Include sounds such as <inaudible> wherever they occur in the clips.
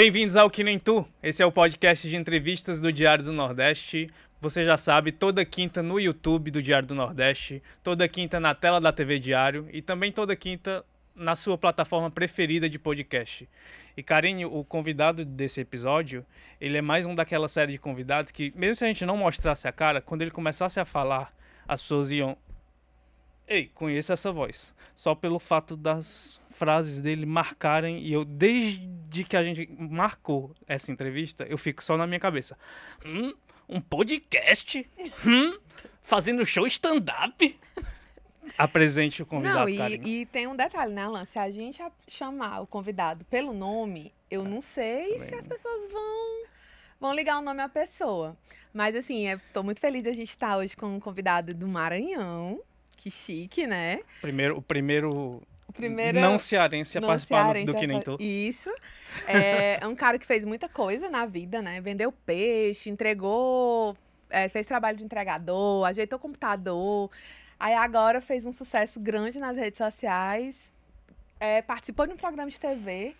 Bem-vindos ao Que Nem Tu. Esse é o podcast de entrevistas do Diário do Nordeste. Você já sabe, toda quinta no YouTube do Diário do Nordeste, toda quinta na tela da TV Diário e também toda quinta na sua plataforma preferida de podcast. E Karine, o convidado desse episódio, ele é mais um daquela série de convidados que, mesmo se a gente não mostrasse a cara, quando ele começasse a falar, as pessoas iam. Ei, conheça essa voz. Só pelo fato das frases dele marcarem e eu desde que a gente marcou essa entrevista, eu fico só na minha cabeça. Hum, um podcast? Hum, fazendo show stand up? Apresente o convidado. Não, e, e, tem um detalhe, né, Alan? Se a gente chamar o convidado pelo nome, eu não sei Também. se as pessoas vão vão ligar o nome à pessoa. Mas assim, estou é, muito feliz de a gente estar tá hoje com um convidado do Maranhão. Que chique, né? Primeiro, o primeiro Primeiro, é não cearense a participar cearense, do, do é Que Nem Tu. Isso. <laughs> É, é, um cara que fez muita coisa na vida, né? Vendeu peixe, entregou, é, fez trabalho de entregador, ajeitou computador. Aí agora fez um sucesso grande nas redes sociais, é, participou de um programa de TV.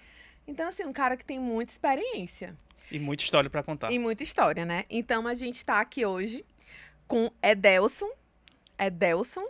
Então, assim, um cara que tem muita experiência. E muita história para contar. E muita história, né? Então, a gente está aqui hoje com Edelson. Edelson,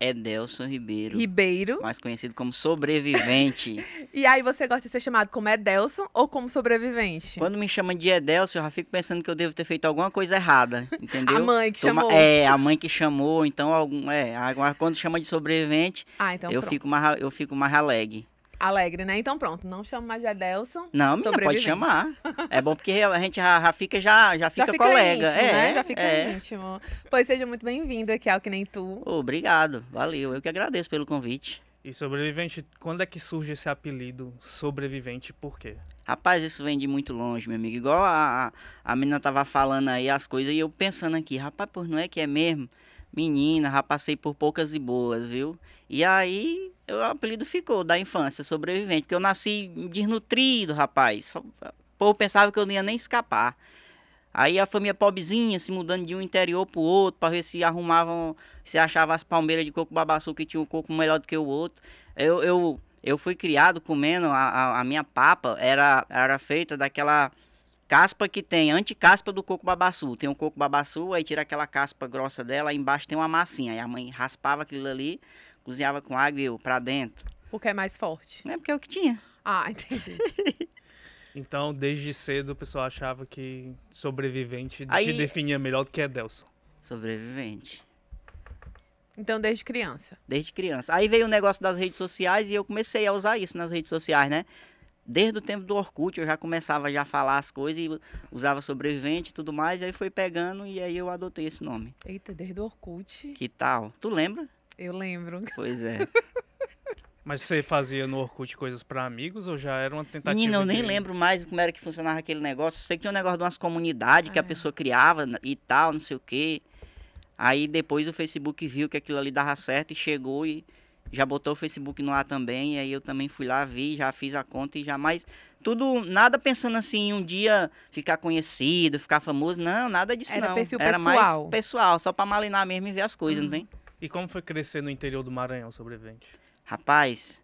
Edelson é Ribeiro. Ribeiro. Mais conhecido como sobrevivente. <laughs> e aí você gosta de ser chamado como Edelson ou como sobrevivente? Quando me chamam de Edelson, eu já fico pensando que eu devo ter feito alguma coisa errada, <laughs> entendeu? a mãe que Toma... chamou. É, a mãe que chamou, então algum, é, quando chama de sobrevivente, ah, então eu pronto. fico mais eu fico mais alegre. Alegre, né? Então pronto, não chama mais de Adelson. Não, menina, pode chamar. É bom porque a gente já, já fica, já, já fica, já fica colega. Íntimo, né? é, né? Já fica é. íntimo. Pois seja muito bem-vindo aqui ao Que Nem Tu. Obrigado, valeu. Eu que agradeço pelo convite. E sobrevivente, quando é que surge esse apelido sobrevivente por quê? Rapaz, isso vem de muito longe, meu amigo. Igual a, a menina tava falando aí as coisas e eu pensando aqui, rapaz, por não é que é mesmo? Menina, rapaz, passei por poucas e boas, viu? E aí o apelido ficou da infância, sobrevivente, porque eu nasci desnutrido, rapaz. O povo pensava que eu não ia nem escapar. Aí a família pobrezinha se mudando de um interior pro outro para ver se arrumavam, se achavam as palmeiras de coco babaçu que tinha um coco melhor do que o outro. Eu, eu, eu fui criado comendo, a, a minha papa era, era feita daquela caspa que tem, anticaspa do coco babaçu. Tem um coco babaçu, aí tira aquela caspa grossa dela, aí embaixo tem uma massinha. Aí a mãe raspava aquilo ali, cozinhava com água e eu pra dentro. Porque é mais forte. é porque é o que tinha. Ah, entendi. <laughs> Então, desde cedo, o pessoal achava que sobrevivente Aí- te definia melhor do que é Delson Sobrevivente. Então, desde criança. Desde criança. Aí veio o negócio das redes sociais e eu comecei a usar isso nas redes sociais, né? Desde o tempo do Orkut, eu já começava já a falar as coisas e usava sobrevivente e tudo mais. E aí foi pegando e aí eu adotei esse nome. Eita, desde o Orkut. Que tal? Tu lembra? Eu lembro. Pois é. <laughs> Mas você fazia no Orkut coisas para amigos ou já era uma tentativa? Menina, eu nem de... lembro mais como era que funcionava aquele negócio. Eu sei que tinha um negócio de umas comunidades ah, que é. a pessoa criava e tal, não sei o quê. Aí depois o Facebook viu que aquilo ali dava certo e chegou e já botou o Facebook no ar também. E aí eu também fui lá, vi, já fiz a conta e jamais. Tudo, nada pensando assim, em um dia ficar conhecido, ficar famoso. Não, nada disso era não. Perfil era pessoal. mais pessoal, só para malinar mesmo e ver as coisas, hum. não né? tem? E como foi crescer no interior do Maranhão, sobrevivente? Rapaz,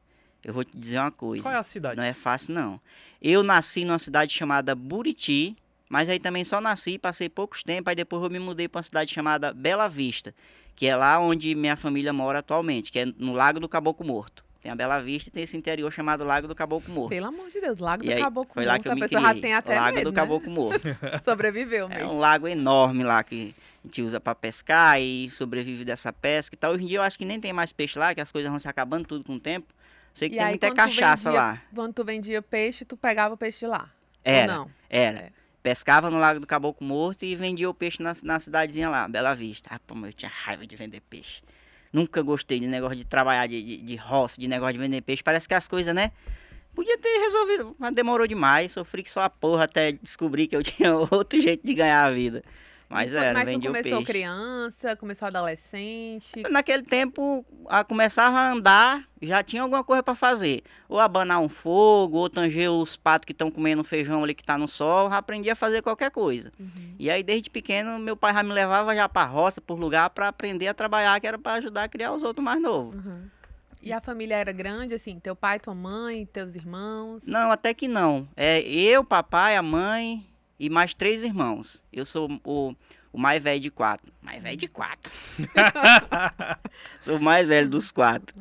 eu vou te dizer uma coisa. Qual é a cidade? Não é fácil, não. Eu nasci numa cidade chamada Buriti, mas aí também só nasci, passei poucos tempos, aí depois eu me mudei para uma cidade chamada Bela Vista, que é lá onde minha família mora atualmente, que é no Lago do Caboclo Morto. Tem a Bela Vista e tem esse interior chamado Lago do Caboclo Morto. Pelo amor de Deus, Lago e do aí, Caboclo foi lá Morto. Que eu a pessoa criei. já tem até Lago medo, do né? Caboclo Morto. <laughs> Sobreviveu mesmo. É um lago enorme lá que a gente usa para pescar e sobrevive dessa pesca e tal. Hoje em dia eu acho que nem tem mais peixe lá, que as coisas vão se acabando tudo com o tempo. Sei que e tem aí, muita cachaça vendia, lá. Quando tu vendia peixe, tu pegava o peixe de lá. Era. Não? Era. É. Pescava no Lago do Caboclo Morto e vendia o peixe na, na cidadezinha lá, Bela Vista. Ah, pô, eu tinha raiva de vender peixe. Nunca gostei de negócio de trabalhar de, de, de roça, de negócio de vender peixe. Parece que as coisas, né? Podia ter resolvido, mas demorou demais. Sofri que só a porra até descobrir que eu <laughs> tinha outro jeito de ganhar a vida. Mas era, mas vendia começou peixe. criança, começou adolescente. Naquele tempo, a começava a andar, já tinha alguma coisa para fazer. Ou abanar um fogo, ou tanger os patos que estão comendo feijão ali que está no sol, já aprendia a fazer qualquer coisa. Uhum. E aí desde pequeno meu pai já me levava já para roça, por lugar para aprender a trabalhar, que era para ajudar a criar os outros mais novos. Uhum. E a família era grande, assim, teu pai, tua mãe, teus irmãos? Não, até que não. É eu, papai, a mãe e mais três irmãos. Eu sou o, o mais velho de quatro. Mais velho de quatro. <laughs> sou o mais velho dos quatro.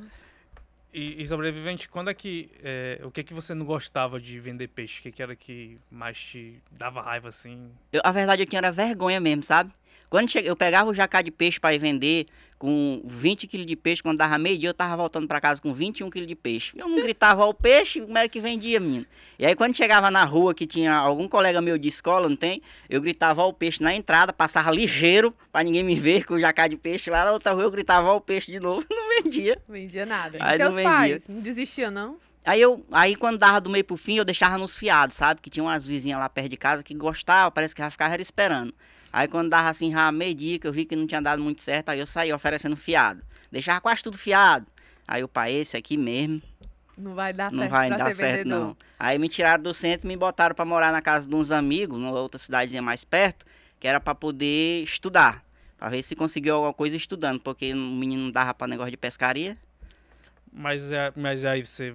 E, e sobrevivente, quando é que. É, o que é que você não gostava de vender peixe? O que, é que era que mais te dava raiva assim? Eu, a verdade é que era vergonha mesmo, sabe? Quando cheguei, eu pegava o jacá de peixe para vender com 20 quilos de peixe, quando dava meio dia eu tava voltando para casa com 21 quilos de peixe. Eu não <laughs> gritava ao peixe, como era é que vendia, menino? E aí quando chegava na rua, que tinha algum colega meu de escola, não tem? Eu gritava ao peixe na entrada, passava ligeiro para ninguém me ver com o jacá de peixe lá na outra rua, eu gritava ao peixe de novo, <laughs> não vendia. Não vendia nada. Aí não pais não desistia não? Aí eu, aí quando dava do meio pro fim, eu deixava nos fiados, sabe? Que tinha umas vizinhas lá perto de casa que gostavam, parece que já ficava esperando. Aí quando dava assim já meio dia que eu vi que não tinha dado muito certo, aí eu saí oferecendo fiado. Deixava quase tudo fiado. Aí o pai, esse aqui mesmo. Não vai dar não certo. Vai dar certo vendedor. não. Aí me tiraram do centro e me botaram para morar na casa de uns amigos, numa outra cidadezinha mais perto, que era para poder estudar. Pra ver se conseguiu alguma coisa estudando, porque o menino não dava pra negócio de pescaria. Mas, é, mas aí você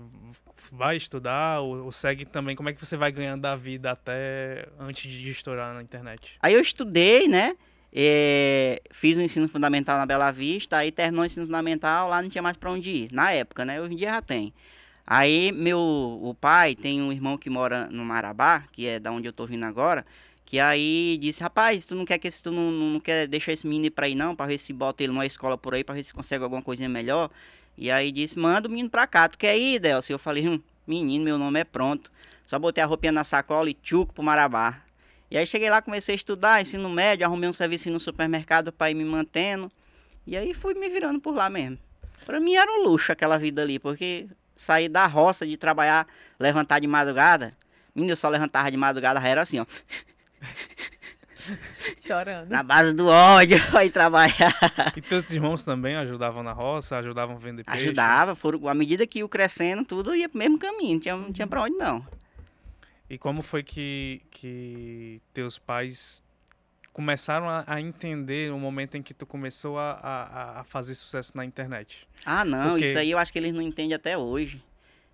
vai estudar ou, ou, segue também? Como é que você vai ganhando a vida até antes de estourar na internet? Aí eu estudei, né? É, fiz o um ensino fundamental na Bela Vista, aí terminou o ensino fundamental, lá não tinha mais para onde ir, na época, né? Hoje em dia já tem. Aí meu o pai tem um irmão que mora no Marabá, que é da onde eu tô vindo agora, que aí disse, rapaz, tu não quer que esse, tu não, não quer deixar esse menino ir pra aí não, pra ver se bota ele numa escola por aí, pra ver se consegue alguma coisinha melhor. E aí disse, manda o menino pra cá, tu quer ir, Delcio? Eu falei, hum, menino, meu nome é pronto. Só botei a roupinha na sacola e tchuco pro Marabá. E aí cheguei lá, comecei a estudar, ensino médio, arrumei um serviço no supermercado para ir me mantendo. E aí fui me virando por lá mesmo. Para mim era um luxo aquela vida ali, porque sair da roça de trabalhar, levantar de madrugada. Menino, eu só levantava de madrugada, era assim, ó. <laughs> <laughs> Chorando. Na base do ódio, <laughs> vai trabalhar. E teus irmãos também ajudavam na roça, ajudavam a vender peixe? Ajudava, foram, à medida que ia crescendo, tudo ia pro mesmo caminho, não tinha, não tinha pra onde não. E como foi que, que teus pais começaram a, a, entender o momento em que tu começou a, a, a fazer sucesso na internet? Ah, não, porque... isso aí eu acho que eles não entendem até hoje.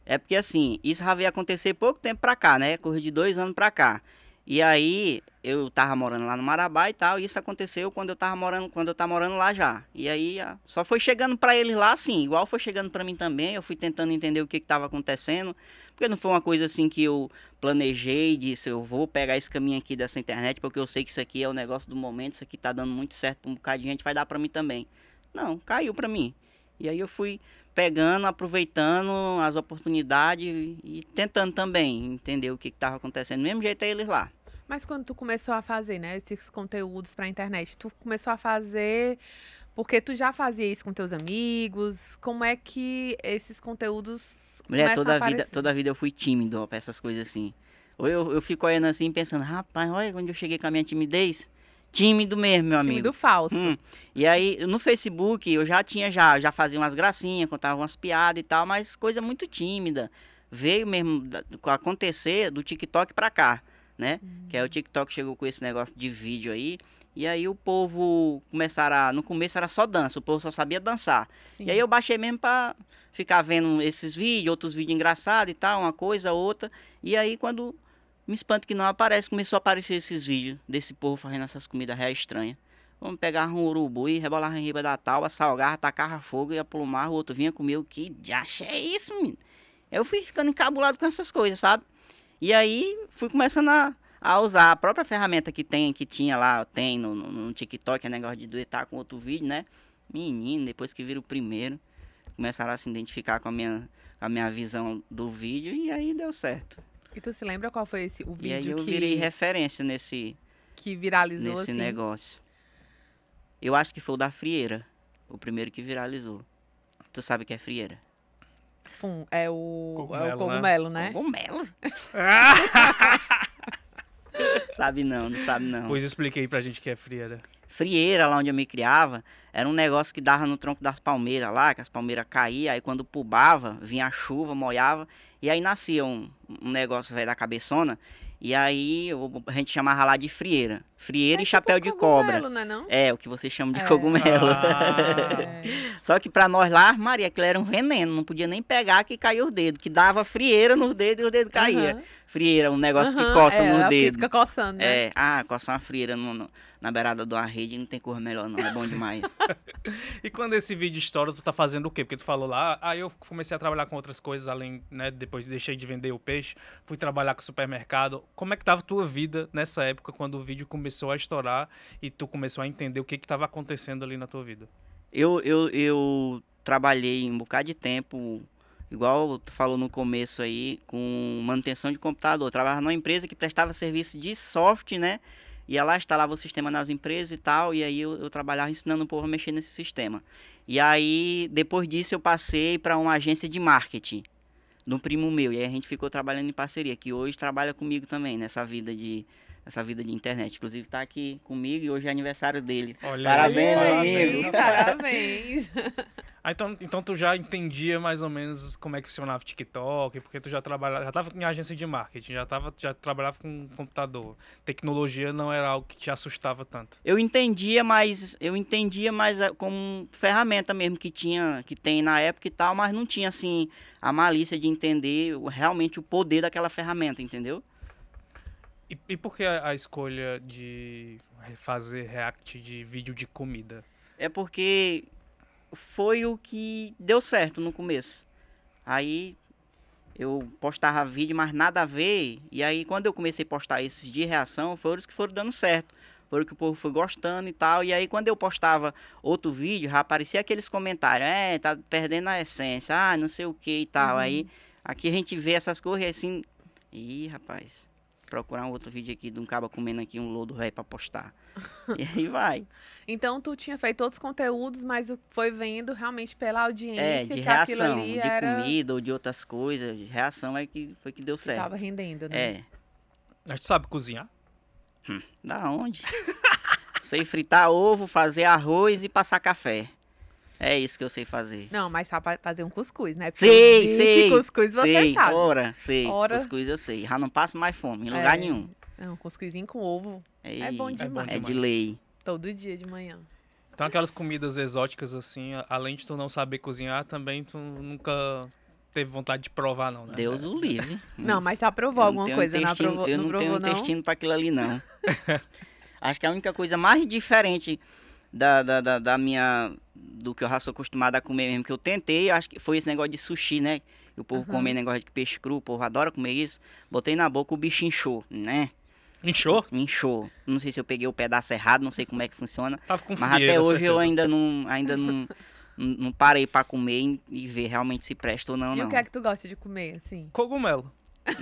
É porque assim, isso já veio acontecer pouco tempo pra cá, né? Corre de dois anos pra cá. E aí eu tava morando lá no Marabá e tal, e isso aconteceu quando eu tava morando, quando eu tava morando lá já. E aí só foi chegando para eles lá assim, igual foi chegando para mim também, eu fui tentando entender o que que tava acontecendo, porque não foi uma coisa assim que eu planejei, disse eu vou pegar esse caminho aqui dessa internet, porque eu sei que isso aqui é o negócio do momento, isso aqui tá dando muito certo, um bocado de gente vai dar para mim também. Não, caiu para mim. E aí eu fui pegando, aproveitando as oportunidades e tentando também entender o que estava acontecendo. Do mesmo jeito é eles lá. Mas quando tu começou a fazer, né, esses conteúdos para a internet, tu começou a fazer porque tu já fazia isso com teus amigos? Como é que esses conteúdos Mulher, toda a, vida, toda a vida eu fui tímido para essas coisas assim. Ou eu, eu fico olhando assim pensando, rapaz, olha quando eu cheguei com a minha timidez tímido mesmo, meu amigo. Tímido falso. Hum. E aí, no Facebook, eu já tinha, já, já fazia umas gracinhas, contava umas piadas e tal, mas coisa muito tímida. Veio mesmo acontecer do TikTok pra cá, né? Hum. Que aí o TikTok chegou com esse negócio de vídeo aí. E aí o povo começara No começo era só dança, o povo só sabia dançar. Sim. E aí eu baixei mesmo pra ficar vendo esses vídeos, outros vídeos engraçados e tal, uma coisa, outra. E aí quando me espanto que não aparece. Começou a aparecer esses vídeos desse povo fazendo essas comidas ré estranhas. Vamos pegar um urubu e rebolar em riba da tábua, salgar, atacar fogo, e pro o outro vinha comigo. Que diacho é isso, menino? Eu fui ficando encabulado com essas coisas, sabe? E aí fui começando a, a usar a própria ferramenta que tem, que tinha lá, tem no, no, no TikTok, é negócio de duetar com outro vídeo, né? Menino, depois que vira o primeiro, começaram a se identificar com a minha, a minha visão do vídeo e aí deu certo. E tu se lembra qual foi esse o vídeo e aí eu que... virei referência nesse que viralizou nesse assim? negócio. Eu acho que foi o da frieira, o primeiro que viralizou. Tu sabe que é frieira? Fum, é o cogumelo, é o cogumelo né? né? Cogumelo. <laughs> sabe não, não sabe não. Pois expliquei pra gente que é frieira. Frieira, lá onde eu me criava, era um negócio que dava no tronco das palmeiras lá, que as palmeiras caíam, aí quando pubava, vinha a chuva, molhava, e aí nascia um, um negócio velho da cabeçona. E aí a gente chamava lá de frieira. Frieira é e chapéu tipo de cobra. Né, não? É, o que você chama de é. cogumelo. Ah. <laughs> Só que para nós lá, Maria, aquilo era um veneno, não podia nem pegar que caiu os dedos, que dava frieira nos dedos e os dedos caía. Uhum. Frieira, um negócio uhum, que coça é, nos é dedos. Que fica coçando, né? É, ah, coçar uma frieira no, no na beirada de uma rede, não tem cor melhor não, é bom demais. <laughs> e quando esse vídeo estoura, tu tá fazendo o quê? Porque tu falou lá, aí eu comecei a trabalhar com outras coisas, além, né, depois deixei de vender o peixe, fui trabalhar com supermercado. Como é que tava a tua vida nessa época, quando o vídeo começou a estourar e tu começou a entender o que que tava acontecendo ali na tua vida? Eu, eu, eu trabalhei um bocado de tempo igual tu falou no começo aí, com manutenção de computador. Eu trabalhava numa empresa que prestava serviço de software, né? ia lá, instalava o sistema nas empresas e tal, e aí eu, eu trabalhava ensinando o povo a mexer nesse sistema. E aí, depois disso, eu passei para uma agência de marketing do primo meu, e aí a gente ficou trabalhando em parceria, que hoje trabalha comigo também nessa vida de essa vida de internet. Inclusive está aqui comigo e hoje é aniversário dele. Olha parabéns, aí, amigo. Parabéns. Ah, então, então tu já entendia mais ou menos como é que funcionava o TikTok, porque tu já trabalhava, já tava em agência de marketing, já tava, já trabalhava com computador. Tecnologia não era algo que te assustava tanto. Eu entendia, mas eu entendia mais eh, como ferramenta mesmo que tinha, que tem na época e tal, mas não tinha assim a malícia de entender realmente o poder daquela ferramenta, entendeu? E, e por que a, a escolha de fazer react de vídeo de comida? É porque foi o que deu certo no começo. Aí eu postava vídeo, mas nada a ver. E aí, quando eu comecei a postar esses de reação, foram os que foram dando certo. Foram que o povo foi gostando e tal. E aí, quando eu postava outro vídeo, já aparecia aqueles comentários: é, tá perdendo a essência, ah, não sei o que e tal. Uhum. Aí, aqui a gente vê essas coisas assim. Ih, rapaz, procurar um outro vídeo aqui de um caba comendo aqui um lodo ré pra postar. e aí vai. <laughs> Então tu tinha feito outros conteúdos, mas foi vendo realmente pela audiência é, de que reação, aquilo ali de era... comida ou de outras coisas, de reação é que foi que deu certo. Que tava rendendo, né? É. A gente sabe cozinhar? Hum, da onde? <laughs> Sei fritar ovo, fazer arroz e passar café. É isso que eu sei fazer. Não, mas sabe fazer um cuscuz, né? Porque sei, sei. cuscuz você sei, sabe. Ora, sei. Ora... Cuscuz eu sei. Já não passo mais fome em é. lugar nenhum. É um cuscuzinho com ovo. É, é bom demais. É, bom demais. é de lei. Todo dia de manhã. Então aquelas comidas exóticas assim, além de tu não saber cozinhar, também tu nunca teve vontade de provar não, né? Deus o livre. <laughs> não, mas já provou alguma coisa, não aprovou, Eu não, não tenho não. intestino para aquilo ali não. <laughs> Acho que a única coisa mais diferente da, da, da, da minha. do que eu já sou acostumado a comer mesmo. Que eu tentei, acho que foi esse negócio de sushi, né? o povo uhum. come negócio de peixe cru, o povo adora comer isso. Botei na boca, o bicho inchou, né? Inchou? Inchou. Não sei se eu peguei o pedaço errado, não sei como é que funciona. Tava com Mas até hoje certeza. eu ainda não, ainda não, <laughs> não parei para comer e ver realmente se presta ou não. E não. o que é que tu gosta de comer, assim? Cogumelo. <laughs>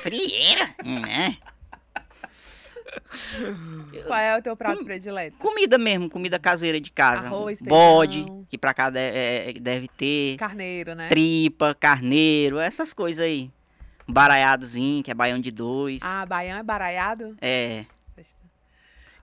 Frieira, né? <laughs> Qual é o teu prato Com, predileto? Comida mesmo, comida caseira de casa. Arroz, Bode, feijão. que pra cá deve, é, é, deve ter. Carneiro, né? Tripa, carneiro, essas coisas aí. Baraiadozinho, que é baião de dois. Ah, baião é baraiado? É.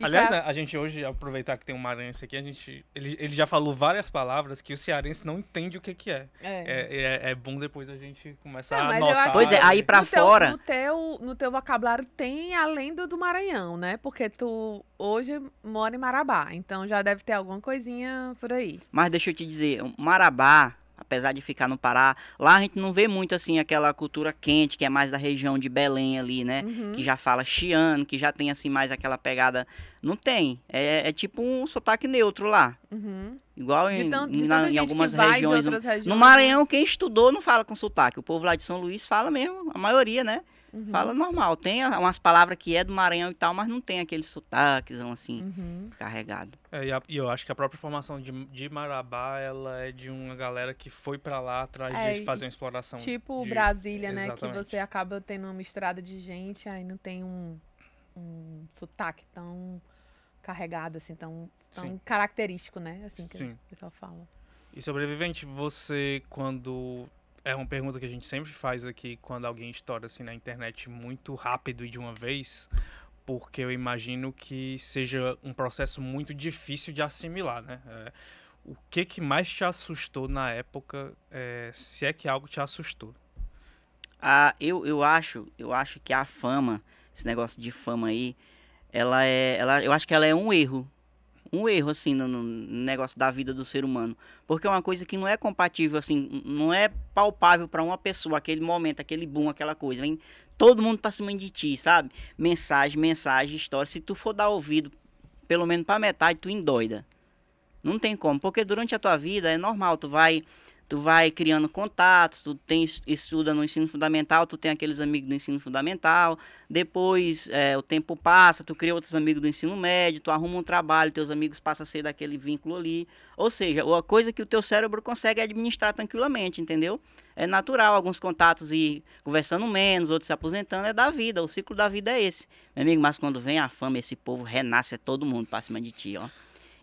Aliás, pra... né, a gente hoje, aproveitar que tem um maranhense aqui, a gente, ele, ele já falou várias palavras que o cearense não entende o que, que é. É, é, é, é bom depois a gente começar é, a notar. Pois é, aí pra fora... Teu, no, teu, no teu vocabulário tem a lenda do Maranhão, né? Porque tu hoje mora em Marabá, então já deve ter alguma coisinha por aí. Mas deixa eu te dizer, Marabá apesar de ficar no Pará, lá a gente não vê muito assim aquela cultura quente, que é mais da região de Belém ali, né? Uhum. Que já fala chiano, que já tem assim mais aquela pegada. Não tem. É, é tipo um sotaque neutro lá. Uhum. Igual em, na, em algumas regiões no, regiões. no né? Maranhão, quem estudou não fala com sotaque. O povo lá de São Luís fala mesmo, a maioria, né? Uhum. Fala normal. Tem umas palavras que é do Maranhão e tal, mas não tem aquele sotaque assim, uhum. carregado. É, e, a, e, eu acho que a própria formação de, de Marabá, ela é de uma galera que foi para lá atrás é, de fazer uma exploração. Tipo de... Brasília, né? Exatamente. Que você acaba tendo uma misturada de gente, aí não tem um, um sotaque tão carregado, assim, tão, tão característico, né? Assim que Sim. o pessoal fala. E sobrevivente, você quando é uma pergunta que a gente sempre faz aqui quando alguém estoura assim na internet muito rápido e de uma vez, porque eu imagino que seja um processo muito difícil de assimilar, né? É, o que, que mais te assustou na época, é, se é que algo te assustou? Ah, eu, eu acho, eu acho que a fama, esse negócio de fama aí, ela é, ela, eu acho que ela é um erro um erro, assim, no, no, negócio da vida do ser humano. Porque é uma coisa que não é compatível, assim, não é palpável para uma pessoa, aquele momento, aquele boom, aquela coisa. Vem todo mundo para cima de ti, sabe? Mensagem, mensagem, história. Se tu for dar ouvido, pelo menos pra metade, tu endoida. Não tem como, porque durante a tua vida é normal, tu vai tu vai criando contatos, tu tem, estuda no ensino fundamental, tu tem aqueles amigos do ensino fundamental, depois é, o tempo passa, tu cria outros amigos do ensino médio, tu arruma um trabalho, teus amigos passam a ser daquele vínculo ali. Ou seja, a coisa que o teu cérebro consegue administrar tranquilamente, entendeu? É natural alguns contatos ir conversando menos, outros se aposentando, é da vida, o ciclo da vida é esse. Meu amigo, mas quando vem a fama, esse povo renasce é todo mundo pra cima de ti, ó.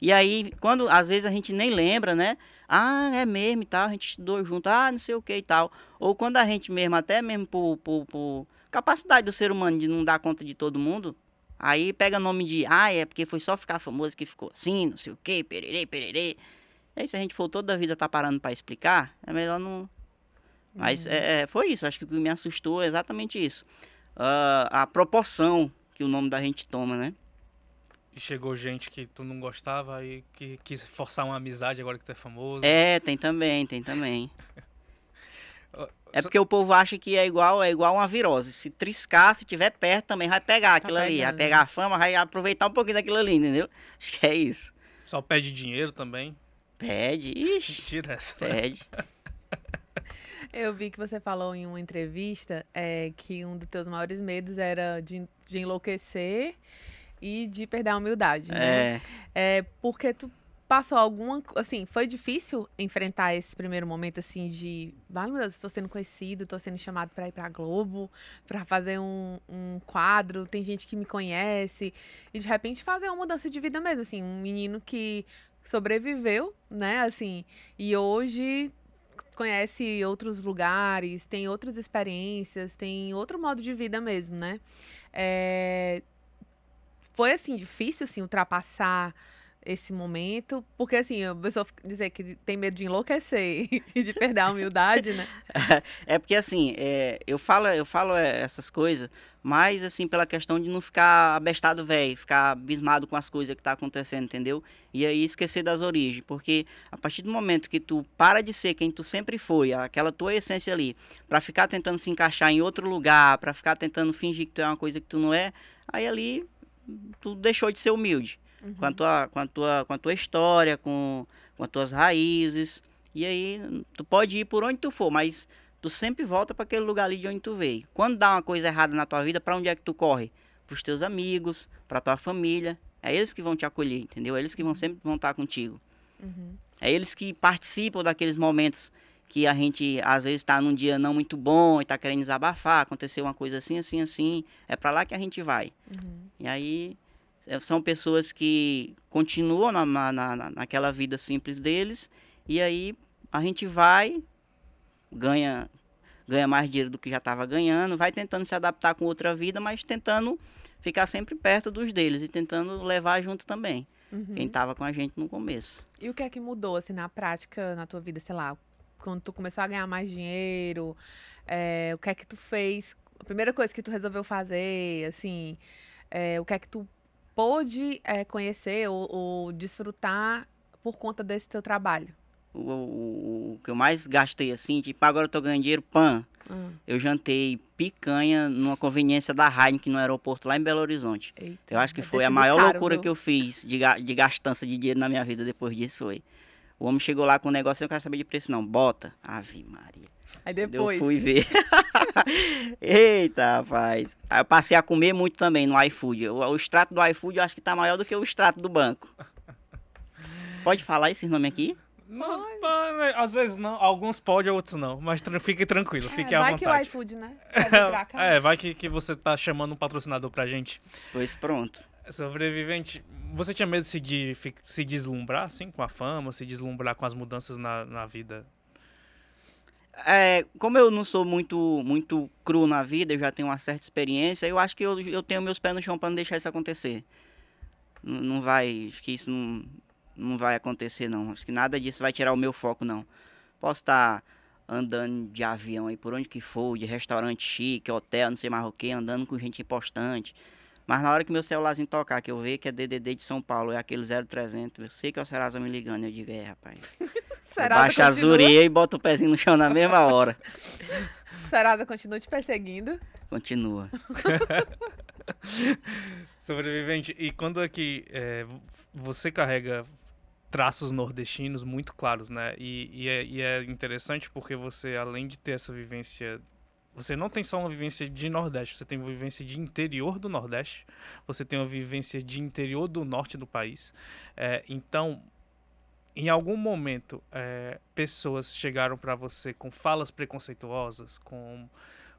E aí, quando às vezes a gente nem lembra, né? Ah, é mesmo e tal, a gente estudou junto, ah, não sei o que e tal. Ou quando a gente mesmo, até mesmo por, por, por capacidade do ser humano de não dar conta de todo mundo, aí pega nome de, ah, é porque foi só ficar famoso que ficou assim, não sei o que, pererê, pererê. E é aí se a gente for toda a vida tá parando para explicar, é melhor não... Mas uhum. É, é, foi isso, acho que o que me assustou é exatamente isso. Uh, a proporção que o nome da gente toma, né? chegou gente que tu não gostava e que quis forçar uma amizade agora que tu é famoso. É, tem também, tem também. <laughs> é porque o povo acha que é igual, é igual uma virose. Se triscar, se tiver perto também vai pegar tá aquilo ali, vai né? pegar a fama, vai aproveitar um pouquinho daquilo ali, entendeu? Acho que é isso. Só pede dinheiro também. Pede, ixi. <laughs> essa. Né? Pede. <laughs> Eu vi que você falou em uma entrevista é, que um dos teus maiores medos era de, de enlouquecer e de perder a humildade, né? é. né? É, porque tu passou alguma, assim, foi difícil enfrentar esse primeiro momento, assim, de, ai meu Deus, estou sendo conhecido, estou sendo chamado para ir para Globo, para fazer um, um quadro, tem gente que me conhece, e de repente fazer uma mudança de vida mesmo, assim, um menino que sobreviveu, né, assim, e hoje conhece outros lugares, tem outras experiências, tem outro modo de vida mesmo, né? É, foi assim difícil assim ultrapassar esse momento, porque assim, a pessoa dizer que tem medo de enlouquecer <laughs> e de perder a humildade, né? É porque assim, é, eu falo, eu falo é, essas coisas, mas assim, pela questão de não ficar abestado velho, ficar abismado com as coisas que tá acontecendo, entendeu? E aí esquecer das origens, porque a partir do momento que tu para de ser quem tu sempre foi, aquela tua essência ali, para ficar tentando se encaixar em outro lugar, para ficar tentando fingir que tu é uma coisa que tu não é, aí ali tu deixou de ser humilde uhum. com, a tua, com, a tua, com a tua história, com, com as tuas raízes. E aí tu pode ir por onde tu for, mas tu sempre volta para aquele lugar ali de onde tu veio. Quando dá uma coisa errada na tua vida, para onde é que tu corre? Para os teus amigos, para tua família. É eles que vão te acolher, entendeu? É eles que vão uhum. sempre vão estar contigo. Uhum. É eles que participam daqueles momentos que a gente às vezes está num dia não muito bom e está querendo desabafar, aconteceu uma coisa assim, assim, assim, é para lá que a gente vai. Uhum. E aí é, são pessoas que continuam na, na, naquela vida simples deles e aí a gente vai, ganha, ganha mais dinheiro do que já estava ganhando, vai tentando se adaptar com outra vida, mas tentando ficar sempre perto dos deles e tentando levar junto também. Uhum. Quem estava com a gente no começo. E o que é que mudou, assim, na prática, na tua vida, sei lá, quando tu começou a ganhar mais dinheiro, é, o que é que tu fez, a primeira coisa que tu resolveu fazer, assim, é, o que é que tu pôde é, conhecer ou, ou, desfrutar por conta desse teu trabalho? O, o, o, que eu mais gastei, assim, tipo, agora eu tô ganhando dinheiro, pan. Hum. Eu jantei picanha numa conveniência da Heineken no aeroporto lá em Belo Horizonte. Eita, eu acho que foi a maior caro, loucura viu? que eu fiz de, de gastança de dinheiro na minha vida depois disso, foi. O homem chegou lá com um negócio, eu não quero saber de preço não, bota. Ave Maria. Aí depois. Eu fui ver. <laughs> Eita, rapaz. Aí eu passei a comer muito também no iFood. O, o extrato do iFood eu acho que tá maior do que o extrato do banco. Pode falar esses nomes aqui? Não, né? às vezes não, alguns podem, outros não. Mas tr fique tranquilo, é, fique é, à vontade. Vai que o iFood, né? <laughs> é, vai que, que você tá chamando um patrocinador pra gente. Pois pronto. Sobrevivente, você tinha medo de, de se deslumbrar, assim, com a fama, se deslumbrar com as mudanças na, na vida? É, como eu não sou muito muito cru na vida, eu já tenho uma certa experiência, eu acho que eu, eu tenho meus pés no chão para não deixar isso acontecer. Não, não vai, acho que isso não, não vai acontecer não. Acho que nada disso vai tirar o meu foco não. Posso estar tá andando de avião aí por onde que for, de restaurante chique, hotel, não sei mais o quê, andando com gente importante mas na hora que meu celularzinho tocar, que eu ver que é DDD de São Paulo, é aquele 0300, eu sei que é o Serasa me ligando. Eu digo, é, rapaz. <laughs> Serasa baixa a zuria e bota o pezinho no chão na mesma hora. <laughs> Serasa continua te perseguindo? Continua. <laughs> Sobrevivente, e quando é que é, você carrega traços nordestinos muito claros, né? E, e, é, e, é, interessante porque você, além de ter essa vivência você não tem só uma vivência de Nordeste, você tem uma vivência de interior do Nordeste, você tem uma vivência de interior do norte do país. É, então, em algum momento, é, pessoas chegaram para você com falas preconceituosas, com,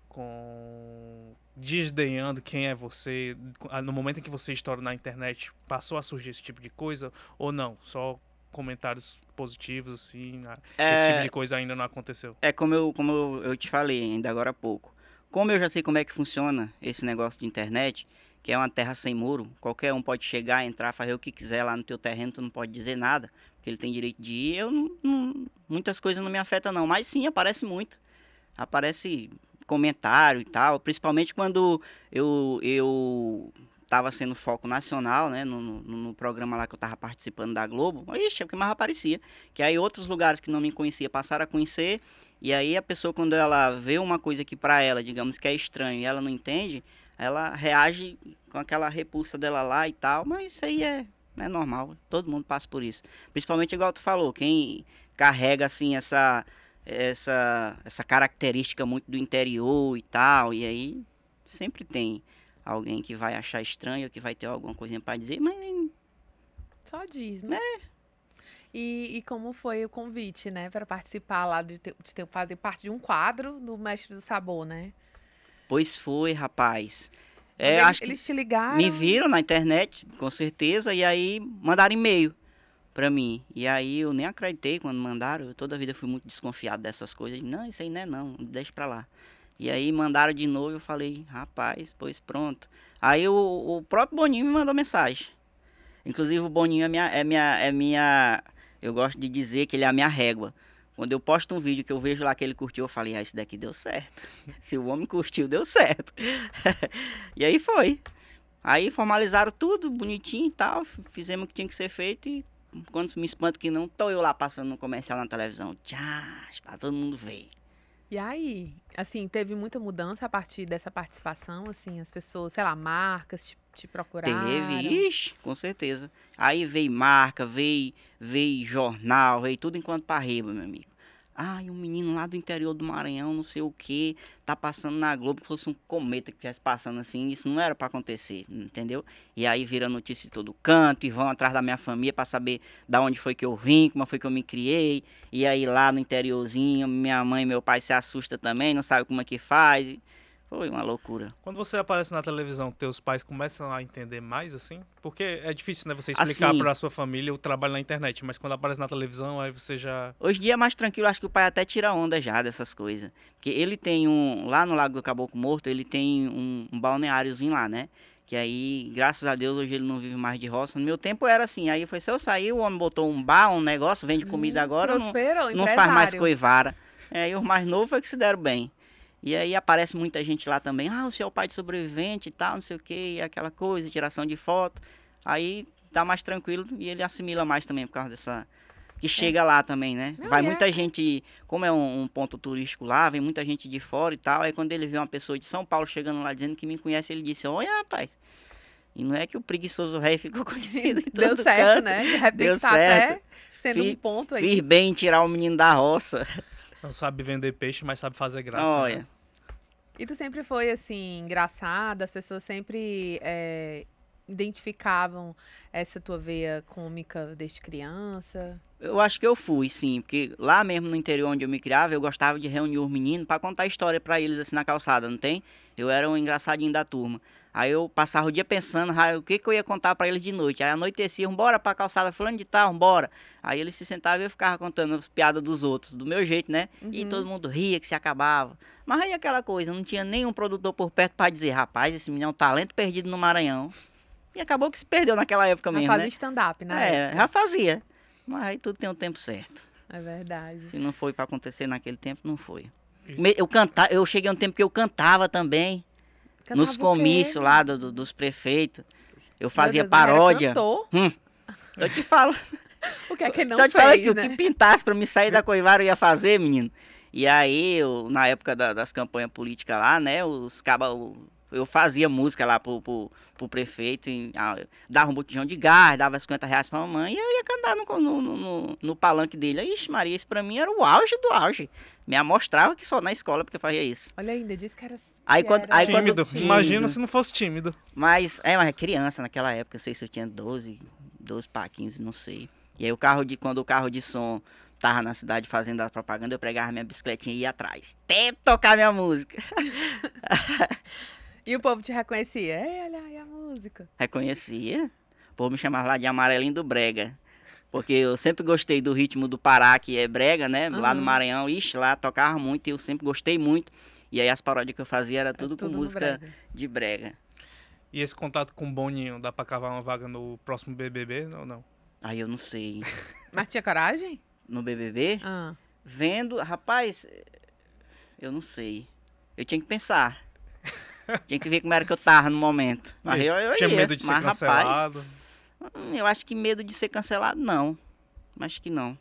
com desdenhando quem é você. No momento em que você estoura na internet, passou a surgir esse tipo de coisa? Ou não? Só comentários positivos, assim, é, esse tipo de coisa ainda não aconteceu. É como eu, como eu, te falei ainda agora há pouco. Como eu já sei como é que funciona esse negócio de internet, que é uma terra sem muro, qualquer um pode chegar, entrar, fazer o que quiser lá no teu terreno, tu não pode dizer nada, porque ele tem direito de ir. Eu não, não, muitas coisas não me afetam não, mas sim aparece muito. Aparece comentário e tal, principalmente quando eu eu estava sendo foco nacional, né, no, no, no programa lá que eu estava participando da Globo, ixi, é o que mais aparecia. Que aí outros lugares que não me conhecia passaram a conhecer, e aí a pessoa quando ela vê uma coisa que para ela, digamos que é estranho e ela não entende, ela reage com aquela repulsa dela lá e tal, mas isso aí é, é normal, todo mundo passa por isso. Principalmente igual tu falou, quem carrega assim essa essa essa característica muito do interior e tal, e aí sempre tem alguém que vai achar estranho, que vai ter alguma coisinha para dizer, mas só diz, né? É. E, e, como foi o convite, né, para participar lá de, de ter, fazer parte de um quadro do Mestre do Sabor, né? Pois foi, rapaz. É, eles, acho que eles te ligaram? Me viram na internet, com certeza, e aí mandaram e-mail para mim. E aí eu nem acreditei quando mandaram. Eu toda a vida fui muito desconfiado dessas coisas. Não, isso aí não é não, deixa para lá. E aí mandaram de novo, eu falei, rapaz, pois pronto. Aí o, o próprio Boninho me mandou mensagem. Inclusive o Boninho é minha, é minha, é minha. Eu gosto de dizer que ele é a minha régua. Quando eu posto um vídeo que eu vejo lá que ele curtiu, eu falei, ah, isso daqui deu certo. <laughs> Se o homem curtiu, deu certo. <laughs> e aí foi. Aí formalizaram tudo, bonitinho e tal, fizemos o que tinha que ser feito e quando me espanto que não, tô eu lá passando no comercial na televisão. Tchau, pra todo mundo ver. E aí, assim, teve muita mudança a partir dessa participação, assim, as pessoas, sei lá, marcas te, te procuraram? Teve, ixi, com certeza. Aí veio marca, veio, veio jornal, veio tudo enquanto parreba, meu amigo. Ai, ah, um menino lá do interior do Maranhão, não sei o que, tá passando na Globo, que fosse um cometa que estivesse passando assim, isso não era para acontecer, entendeu? E aí vira notícia de todo canto, e vão atrás da minha família para saber da onde foi que eu vim, como foi que eu me criei, e aí lá no interiorzinho, minha mãe e meu pai se assusta também, não sabe como é que faz. Foi uma loucura. Quando você aparece na televisão, teus pais começam a entender mais, assim? Porque é difícil, né, você explicar assim, para sua família o trabalho na internet, mas quando aparece na televisão, aí você já... Hoje em dia é mais tranquilo, acho que o pai até tira onda já dessas coisas. Porque ele tem um... Lá no Lago do Caboclo Morto, ele tem um, um balneáriozinho lá, né? Que aí, graças a Deus, hoje ele não vive mais de roça. No meu tempo era assim. Aí foi se eu sair, o homem botou um bar, um negócio, vende comida hum, agora. Prosperou, não, não faz mais coivara. É, e os mais novos foi que se deram bem. E aí aparece muita gente lá também. Ah, o senhor é o pai de sobrevivente e tal, não sei o que, aquela coisa, tiração de foto. Aí tá mais tranquilo e ele assimila mais também por causa dessa. Que é. chega é. lá também, né? Não, Vai é. muita gente, como é um, um, ponto turístico lá, vem muita gente de fora e tal. Aí quando ele vê uma pessoa de São Paulo chegando lá dizendo que me conhece, ele disse: Olha, rapaz. E não é que o preguiçoso rei ficou <laughs> conhecido em <laughs> Deu certo, canto. né? De repente Deu tá certo. até sendo fiz, um ponto aí. Fiz bem tirar o menino da roça. Não sabe vender peixe, mas sabe fazer graça. Né? Olha. Né? E tu sempre foi, assim, engraçada, as pessoas sempre é, identificavam essa tua veia cômica desde criança? Eu acho que eu fui, sim, porque lá mesmo no interior onde eu me criava, eu gostava de reunir os meninos para contar história para eles, assim, na calçada, não tem? Eu era um engraçadinho da turma. Aí eu passava o dia pensando o que, que eu ia contar para eles de noite. Aí anoitecia, bora pra calçada falando de tal, bora. Aí ele se sentava e eu ficava contando as piadas dos outros, do meu jeito, né? Uhum. E todo mundo ria que se acabava. Mas aí aquela coisa, não tinha nenhum produtor por perto para dizer, rapaz, esse menino é um talento perdido no Maranhão. E acabou que se perdeu naquela época mesmo. Já fazia né? stand-up, né? É, época. já fazia. Mas aí tudo tem o um tempo certo. É verdade. Se não foi para acontecer naquele tempo, não foi. Isso. Eu cantar, eu cheguei um tempo que eu cantava também. Cantava nos comícios né? lá do, do, dos prefeitos. Eu fazia Deus, paródia. Hum, tô te falando. <laughs> o que é que não tô te fez, que né? o que pintasse para me sair da Coivara eu ia fazer, menino. E aí, eu, na época da, das campanhas políticas lá, né, os cabas eu fazia música lá pro, pro, pro prefeito, em, ah, dava um botijão de gás, dava 50 reais pra mamãe, e eu ia cantar no, no, no, no palanque dele. Ixi, Maria, isso pra mim era o auge do auge. Me amostrava que só na escola porque fazia isso. Olha ainda, disse que era Aí quando, aí tímido. quando Imagina se não fosse tímido. Mas é, mas é criança naquela época, não sei se eu tinha 12, 12 para 15, não sei. E aí o carro de quando o carro de som tava na cidade fazendo a propaganda, eu pegava minha bicicletinha e ia atrás. Até tocar minha música. <laughs> e o povo te reconhecia? É, olha aí a música. Reconhecia. O povo me chamava lá de amarelinho do brega. Porque eu sempre gostei do ritmo do Pará, que é brega, né? Uhum. Lá no Maranhão, ixi, lá tocava muito e eu sempre gostei muito. E aí as paródias que eu fazia era tudo, é tudo com música brega. de brega. E esse contato com o Boninho, dá pra cavar uma vaga no próximo BBB ou não? Aí eu não sei. <laughs> Mas tinha coragem? No BBB? Ah. Vendo, rapaz, eu não sei. Eu tinha que pensar. <laughs> tinha que ver como era que eu tava no momento. Mas eu, eu, eu tinha ia. medo de Mas, ser cancelado? Rapaz, hum, eu acho que medo de ser cancelado, não. Acho que não.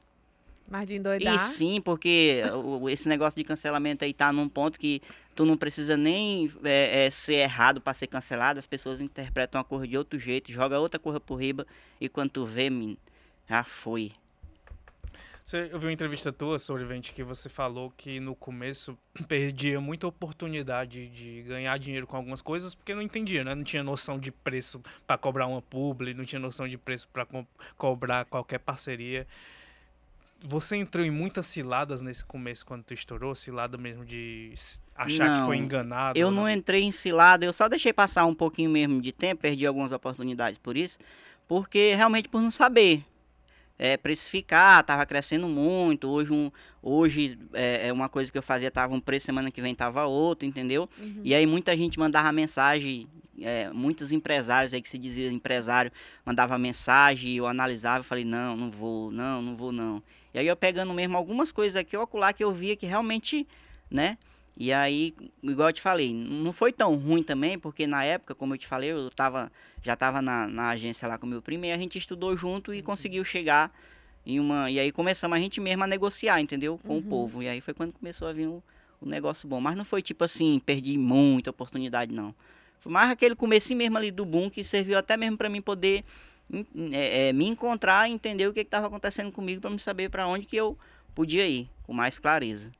Mais de endoidar. E sim, porque esse negócio de cancelamento aí tá num ponto que tu não precisa nem é, é, ser errado para ser cancelado. As pessoas interpretam a cor de outro jeito, joga outra cor por riba e quando tu vê, min já foi. Você, eu vi uma entrevista tua, Sorvente, que você falou que no começo <clears throat> perdia muita oportunidade de ganhar dinheiro com algumas coisas porque não entendia, né? Não tinha noção de preço para cobrar uma publi, não tinha noção de preço para co cobrar qualquer parceria você entrou em muitas ciladas nesse começo quando tu estourou, cilada mesmo de achar não, que foi enganado. Eu não, entrei em cilada, eu só deixei passar um pouquinho mesmo de tempo, perdi algumas oportunidades por isso, porque realmente por não saber. É, precificar, tava crescendo muito, hoje, um, hoje é, é, uma coisa que eu fazia tava um preço, semana que vem tava outro, entendeu? Uhum. E aí muita gente mandava mensagem, é, muitos empresários aí que se dizia empresário, mandava mensagem, eu analisava, e falei, não, não vou, não, não vou não. E aí eu pegando mesmo algumas coisas aqui ocular que eu via que realmente, né? E aí, igual eu te falei, não foi tão ruim também, porque na época, como eu te falei, eu tava, já estava na, na, agência lá com o meu primo e a gente estudou junto e uhum. conseguiu chegar em uma. E aí começamos a gente mesmo a negociar, entendeu? Com uhum. o povo. E aí foi quando começou a vir o, o negócio bom. Mas não foi tipo assim, perdi muita oportunidade, não. Foi mais aquele começo mesmo ali do boom que serviu até mesmo para mim poder é, é, me encontrar, e entender o que estava acontecendo comigo para me saber para onde que eu podia ir com mais clareza.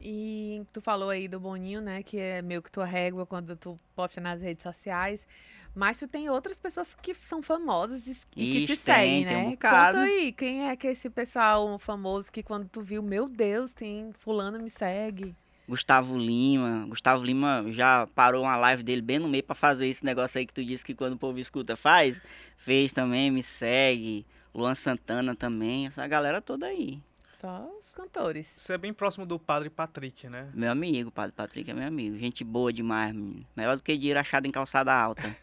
E tu falou aí do Boninho, né? Que é meio que tua régua quando tu posta nas redes sociais. Mas tu tem outras pessoas que são famosas e, que te tem, seguem, né? Um Conta aí, quem é que é esse pessoal famoso que quando tu viu, meu Deus, tem fulano me segue? Gustavo Lima. Gustavo Lima já parou uma live dele bem no meio para fazer esse negócio aí que tu disse que quando o povo escuta faz. Fez também, me segue. Luan Santana também, essa galera toda aí. Só os cantores. Você é bem próximo do Padre Patrick, né? Meu amigo, Padre Patrick é meu amigo. Gente boa demais, menino. Melhor do que dinheiro achado em calçada alta. <laughs>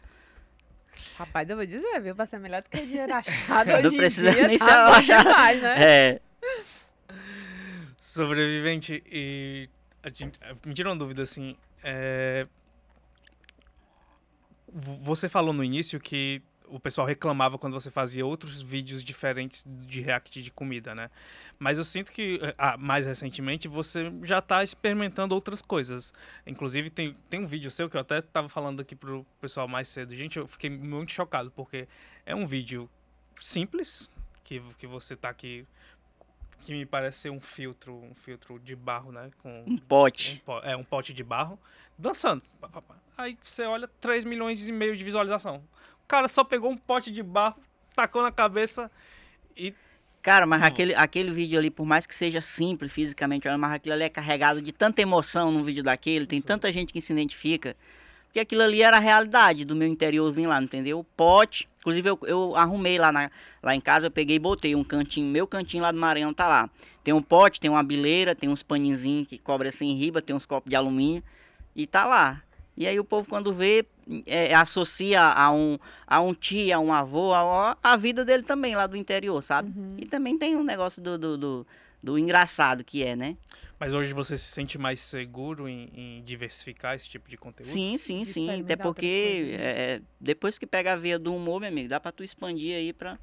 Rapaz, eu vou dizer, viu? Pra ser melhor do que dinheiro <laughs> achado hoje Não precisa em dia. nem tá ser <laughs> achado. Demais, né? É. Sobrevivente, e gente, eh, me tira uma dúvida assim. É... Você falou no início que o pessoal reclamava quando você fazia outros vídeos diferentes de react de comida, né? Mas eu sinto que eh, ah, mais recentemente você já está experimentando outras coisas. Inclusive, tem, tem um vídeo seu que eu até estava falando aqui pro pessoal mais cedo. Gente, eu fiquei muito chocado, porque é um vídeo simples, que, que você está aqui que me parece ser um filtro, um filtro de barro, né? Com um pote. Um, é, um pote de barro, dançando. Aí você olha 3 milhões e meio de visualização. O cara só pegou um pote de barro, tacou na cabeça e. Cara, mas aquele, aquele vídeo ali, por mais que seja simples fisicamente, mas aquilo ali é carregado de tanta emoção num vídeo daquele, tem Sim. tanta gente que se identifica que aquilo ali era a realidade do meu interiorzinho lá, entendeu? O pote. Inclusive, eu, eu arrumei lá, na, lá em casa, eu peguei e botei um cantinho, meu cantinho lá do Maranhão tá lá. Tem um pote, tem uma bileira, tem uns paninzinhos que cobre assim em riba, tem uns copos de alumínio e tá lá. E aí o povo quando vê, é, associa a um, a um tio, a um avô, a, a vida dele também lá do interior, sabe? Uhum. E também tem um negócio do, do, do do engraçado que é, né? Mas hoje você se sente mais seguro em, em diversificar esse tipo de conteúdo? Sim, sim, sim. Até porque é, depois que pega a veia do humor, meu amigo, dá para tu expandir aí para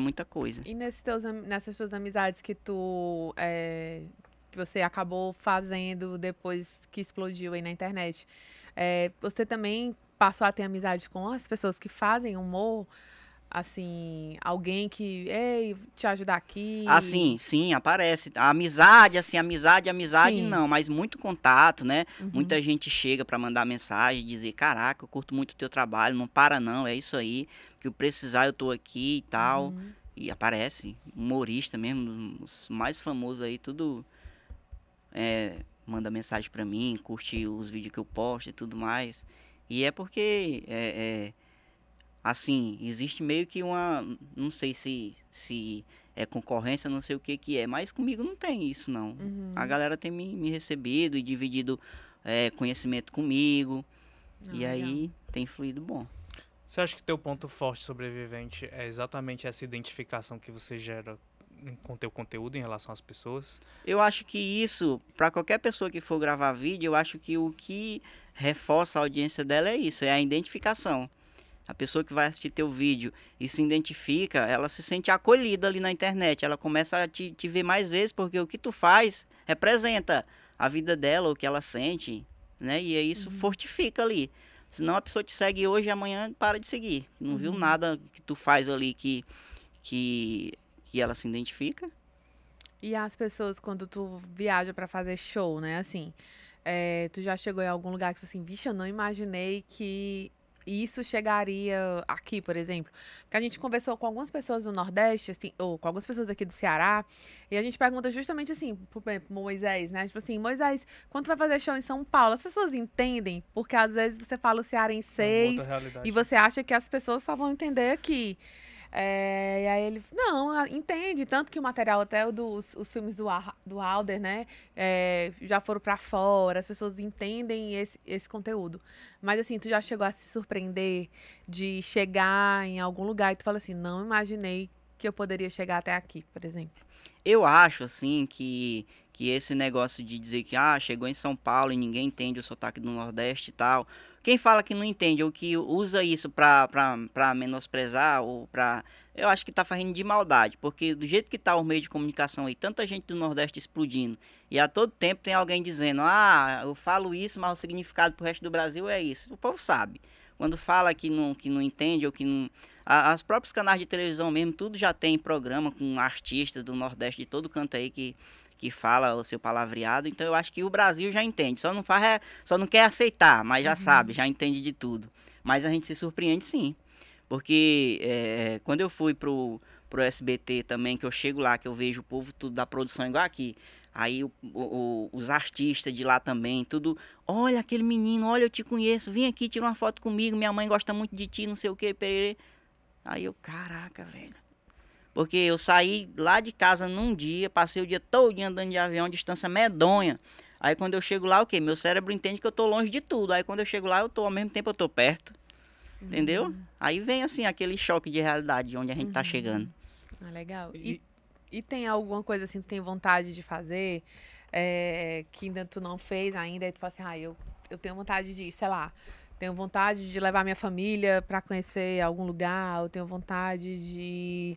muita coisa. E nesses teus, nessas suas amizades que tu é, que você acabou fazendo depois que explodiu aí na internet, é, você também passou a ter amizade com as pessoas que fazem humor? assim, alguém que, ei, te ajudar aqui. Ah, sim, sim, aparece. amizade, assim, amizade, amizade, sim. não, mas muito contato, né? Uhum. Muita gente chega para mandar mensagem, dizer, caraca, eu curto muito o teu trabalho, não para não, é isso aí, que eu precisar eu tô aqui e tal. Uhum. E aparece, humorista mesmo, os mais famosos aí, tudo é, manda mensagem para mim, curte os vídeos que eu posto e tudo mais. E é porque é, é assim, existe meio que uma, não sei se se é concorrência, não sei o que que é, mas comigo não tem isso não. Uhum. A galera tem me, me recebido e dividido é, conhecimento comigo. Ah, e aí tem fluído bom. Você acha que teu ponto forte sobrevivente é exatamente essa identificação que você gera com teu conteúdo em relação às pessoas? Eu acho que isso, para qualquer pessoa que for gravar vídeo, eu acho que o que reforça a audiência dela é isso, é a identificação. A pessoa que vai assistir teu vídeo e se identifica, ela se sente acolhida ali na internet. Ela começa a te, te ver mais vezes, porque o que tu faz representa a vida dela, o que ela sente, né? E isso uhum. fortifica ali. Senão a pessoa te segue hoje e amanhã para de seguir. Não uhum. viu nada que tu faz ali que, que, que ela se identifica. E as pessoas, quando tu viaja para fazer show, né? Assim, é, tu já chegou em algum lugar que tu assim, vixe, eu não imaginei que isso chegaria aqui, por exemplo? Porque a gente conversou com algumas pessoas do Nordeste, assim, ou com algumas pessoas aqui do Ceará, e a gente pergunta justamente assim, por exemplo, Moisés, né? Tipo assim, Moisés, quando vai fazer show em São Paulo, as pessoas entendem? Porque às vezes você fala o cearenseis é e você acha que as pessoas só vão entender aqui. É, e aí ele, não, entende. Tanto que o material até dos os filmes do, do Alder, né? É, já foram para fora, as pessoas entendem esse, esse conteúdo. Mas assim, tu já chegou a se surpreender de chegar em algum lugar e tu fala assim, não imaginei que eu poderia chegar até aqui, por exemplo. Eu acho, assim, que, que esse negócio de dizer que, ah, chegou em São Paulo e ninguém entende o sotaque do Nordeste e tal quem fala que não entende ou que usa isso para menosprezar ou para. Eu acho que está fazendo de maldade, porque do jeito que está o meio de comunicação aí, tanta gente do Nordeste explodindo, e a todo tempo tem alguém dizendo: ah, eu falo isso, mas o significado para o resto do Brasil é isso. O povo sabe. Quando fala que não, que não entende ou que não. A, as próprios canais de televisão mesmo, tudo já tem programa com artistas do Nordeste de todo canto aí que que fala o seu palavreado. Então eu acho que o Brasil já entende, só não faz, é, só não quer aceitar, mas já uhum. sabe, já entende de tudo. Mas a gente se surpreende sim, porque é, quando eu fui pro pro SBT também, que eu chego lá, que eu vejo o povo tudo da produção igual aqui. Aí o, o, os artistas de lá também, tudo. Olha aquele menino, olha, eu te conheço, vem aqui, tira uma foto comigo, minha mãe gosta muito de ti, não sei o que, perere. Aí eu, caraca, velho. Porque eu saí lá de casa num dia, passei o dia todo dia andando de avião, distância medonha. Aí quando eu chego lá, o quê? que? Meu cérebro entende que eu tô longe de tudo. Aí quando eu chego lá, eu tô ao mesmo tempo eu tô perto. Uhum. Entendeu? Aí vem assim aquele choque de realidade de onde a gente tá uhum. tá chegando. Ah, legal. E, e, tem alguma coisa assim que tu tem vontade de fazer é, que ainda tu não fez ainda e tu fala assim, ah, eu, eu tenho vontade de, sei lá, tenho vontade de levar minha família para conhecer algum lugar, eu tenho vontade de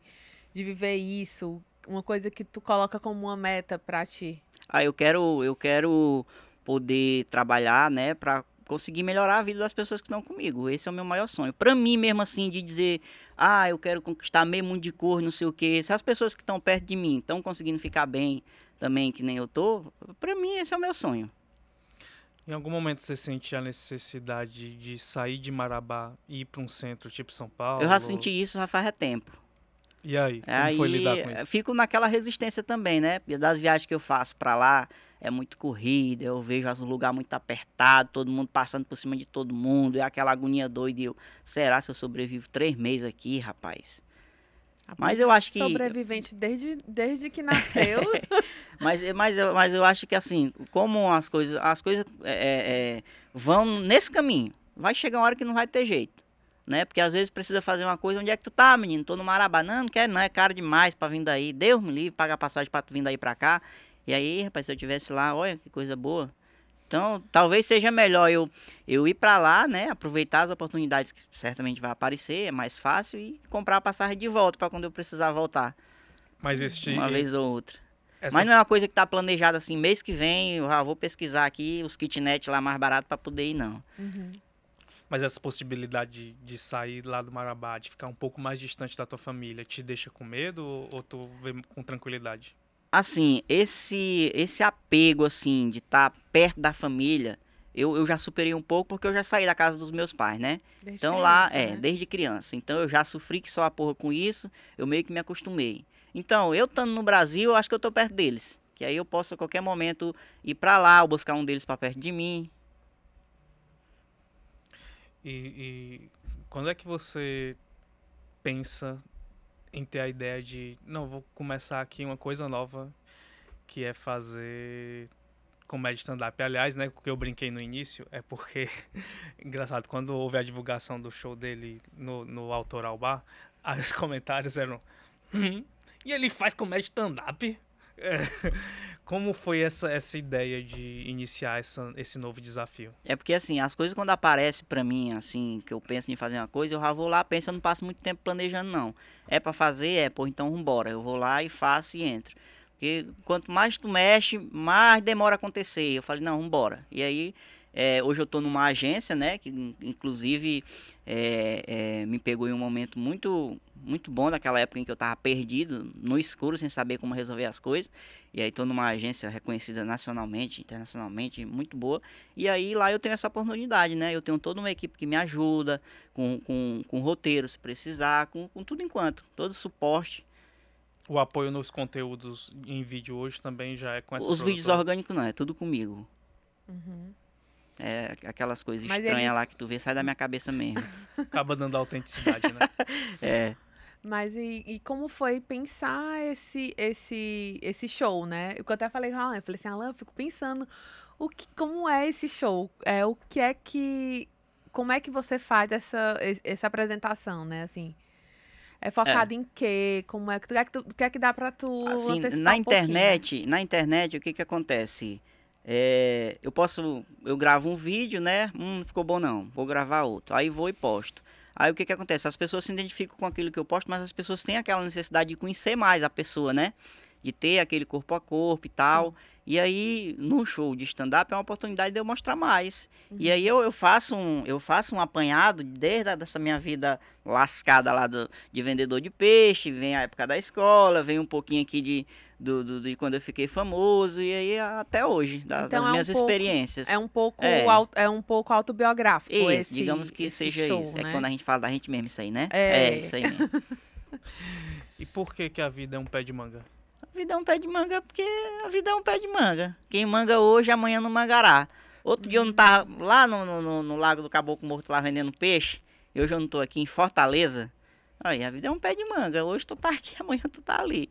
de viver isso? Uma coisa que tu coloca como uma meta para ti? Ah, eu quero, eu quero poder trabalhar, né, para conseguir melhorar a vida das pessoas que estão comigo. Esse é o meu maior sonho. Para mim mesmo assim de dizer, ah, eu quero conquistar meio mundo de cor, não sei o quê. Se as pessoas que estão perto de mim estão conseguindo ficar bem também que nem eu tô, para mim esse é o meu sonho. Em algum momento você sente a necessidade de sair de Marabá e ir para um centro tipo São Paulo? Eu já senti isso já faz tempo. E aí, como aí, foi lidar com isso? Fico naquela resistência também, né? Das viagens que eu faço para lá, é muito corrida, eu vejo as, um lugar muito apertado, todo mundo passando por cima de todo mundo, é aquela agonia doida. E eu, será se eu sobrevivo três meses aqui, rapaz? Mas eu acho que. Sobrevivente desde, desde que <laughs> nasceu. <laughs> mas, mas, eu, mas eu acho que assim, como as coisas, as coisas é, é, é vão nesse caminho, vai chegar uma hora que não vai ter jeito né? Porque às vezes precisa fazer uma coisa, onde é que tu tá, menino? Tô no Marabá. Não, não quero não, é caro demais pra vir daí. Deus me livre, paga passagem pra tu vir daí pra cá. E aí, rapaz, se eu tivesse lá, olha que coisa boa. Então, talvez seja melhor eu, eu ir para lá, né? Aproveitar as oportunidades que certamente vai aparecer, é mais fácil, e comprar a passagem de volta para quando eu precisar voltar. Mas este... Uma vez ou outra. Essa... Mas não é uma coisa que está planejada assim, mês que vem eu já vou pesquisar aqui os kitnet lá mais barato para poder ir, não. Uhum. Mas essa possibilidade de, de sair lá do Marabá, de ficar um pouco mais distante da tua família, te deixa com medo ou, ou tu vê com tranquilidade? Assim, esse esse apego, assim, de estar tá perto da família, eu, eu já superei um pouco porque eu já saí da casa dos meus pais, né? Desde então criança, lá, né? é, desde criança. Então eu já sofri que só a porra com isso, eu meio que me acostumei. Então, eu estando no Brasil, eu acho que eu tô perto deles. Que aí eu posso a qualquer momento ir para lá, ou buscar um deles para perto de mim, e, e quando é que você pensa em ter a ideia de, não, vou começar aqui uma coisa nova, que é fazer comédia stand-up. Aliás, né, o que eu brinquei no início é porque, <laughs> engraçado, quando houve a divulgação do show dele no, no Autoral Bar, <laughs> os comentários eram, hum, e ele faz comédia stand-up? <laughs> É. Como foi essa, essa ideia de iniciar essa, esse novo desafio? É porque, assim, as coisas quando aparecem para mim, assim, que eu penso em fazer uma coisa, eu já vou lá, penso, eu não passo muito tempo planejando, não. É para fazer? É, pô, então vambora. Eu vou lá e faço e entro. Porque quanto mais tu mexe, mais demora a acontecer. Eu falei, não, vambora. E aí é, hoje eu estou numa agência, né? Que inclusive é, é, me pegou em um momento muito, muito bom naquela época em que eu estava perdido, no escuro, sem saber como resolver as coisas. E aí estou numa agência reconhecida nacionalmente, internacionalmente, muito boa. E aí lá eu tenho essa oportunidade, né? Eu tenho toda uma equipe que me ajuda, com, com, com roteiro se precisar, com, com tudo enquanto, todo suporte o apoio nos conteúdos em vídeo hoje também já é com essa Os produtora. vídeos orgânicos não, é tudo comigo. Uhum. É, aquelas coisas Mas estranhas eles... lá que tu vê, sai da minha cabeça mesmo. <laughs> Acaba dando autenticidade, né? <laughs> é. Mas e, e, como foi pensar esse, esse, esse show, né? Eu até falei com a Alan, eu falei assim, Alan, eu fico pensando o que, como é esse show? É, o que é que. Como é que você faz essa, essa apresentação, né? Assim. É focado é. em quê? Como é que, tu, é que, tu, que é que dá para tu assim, na internet, na internet, o que que acontece? É, eu posso, eu gravo um vídeo, né? Hum, não ficou bom não, vou gravar outro. Aí vou e posto. Aí o que que acontece? As pessoas se identificam com aquilo que eu posto, mas as pessoas têm aquela necessidade de conhecer mais a pessoa, né? de ter aquele corpo a corpo e tal. E aí, num show de stand-up, é uma oportunidade de eu mostrar mais. Uhum. E aí eu, eu, faço um, eu faço um apanhado desde a, essa minha vida lascada lá do, de vendedor de peixe, vem a época da escola, vem um pouquinho aqui de, do, do, de quando eu fiquei famoso, e aí até hoje, da, então, das é minhas um experiências. Pouco, é um pouco, é. Auto, é um pouco autobiográfico isso, esse Digamos que esse seja show, isso. É né? É quando a gente fala da gente mesmo, isso aí, né? É, é isso aí mesmo. <laughs> e por que, que a vida é um pé de manga? vida é um pé de manga porque a vida é um pé de manga. Quem manga hoje, amanhã não mangará. Outro dia eu não estava lá no, no, no, Lago do Caboclo Morto, lá vendendo peixe. Eu não estou aqui em Fortaleza. Aí, a vida é um pé de manga. Hoje tu tá aqui, <laughs> amanhã tu tá ali.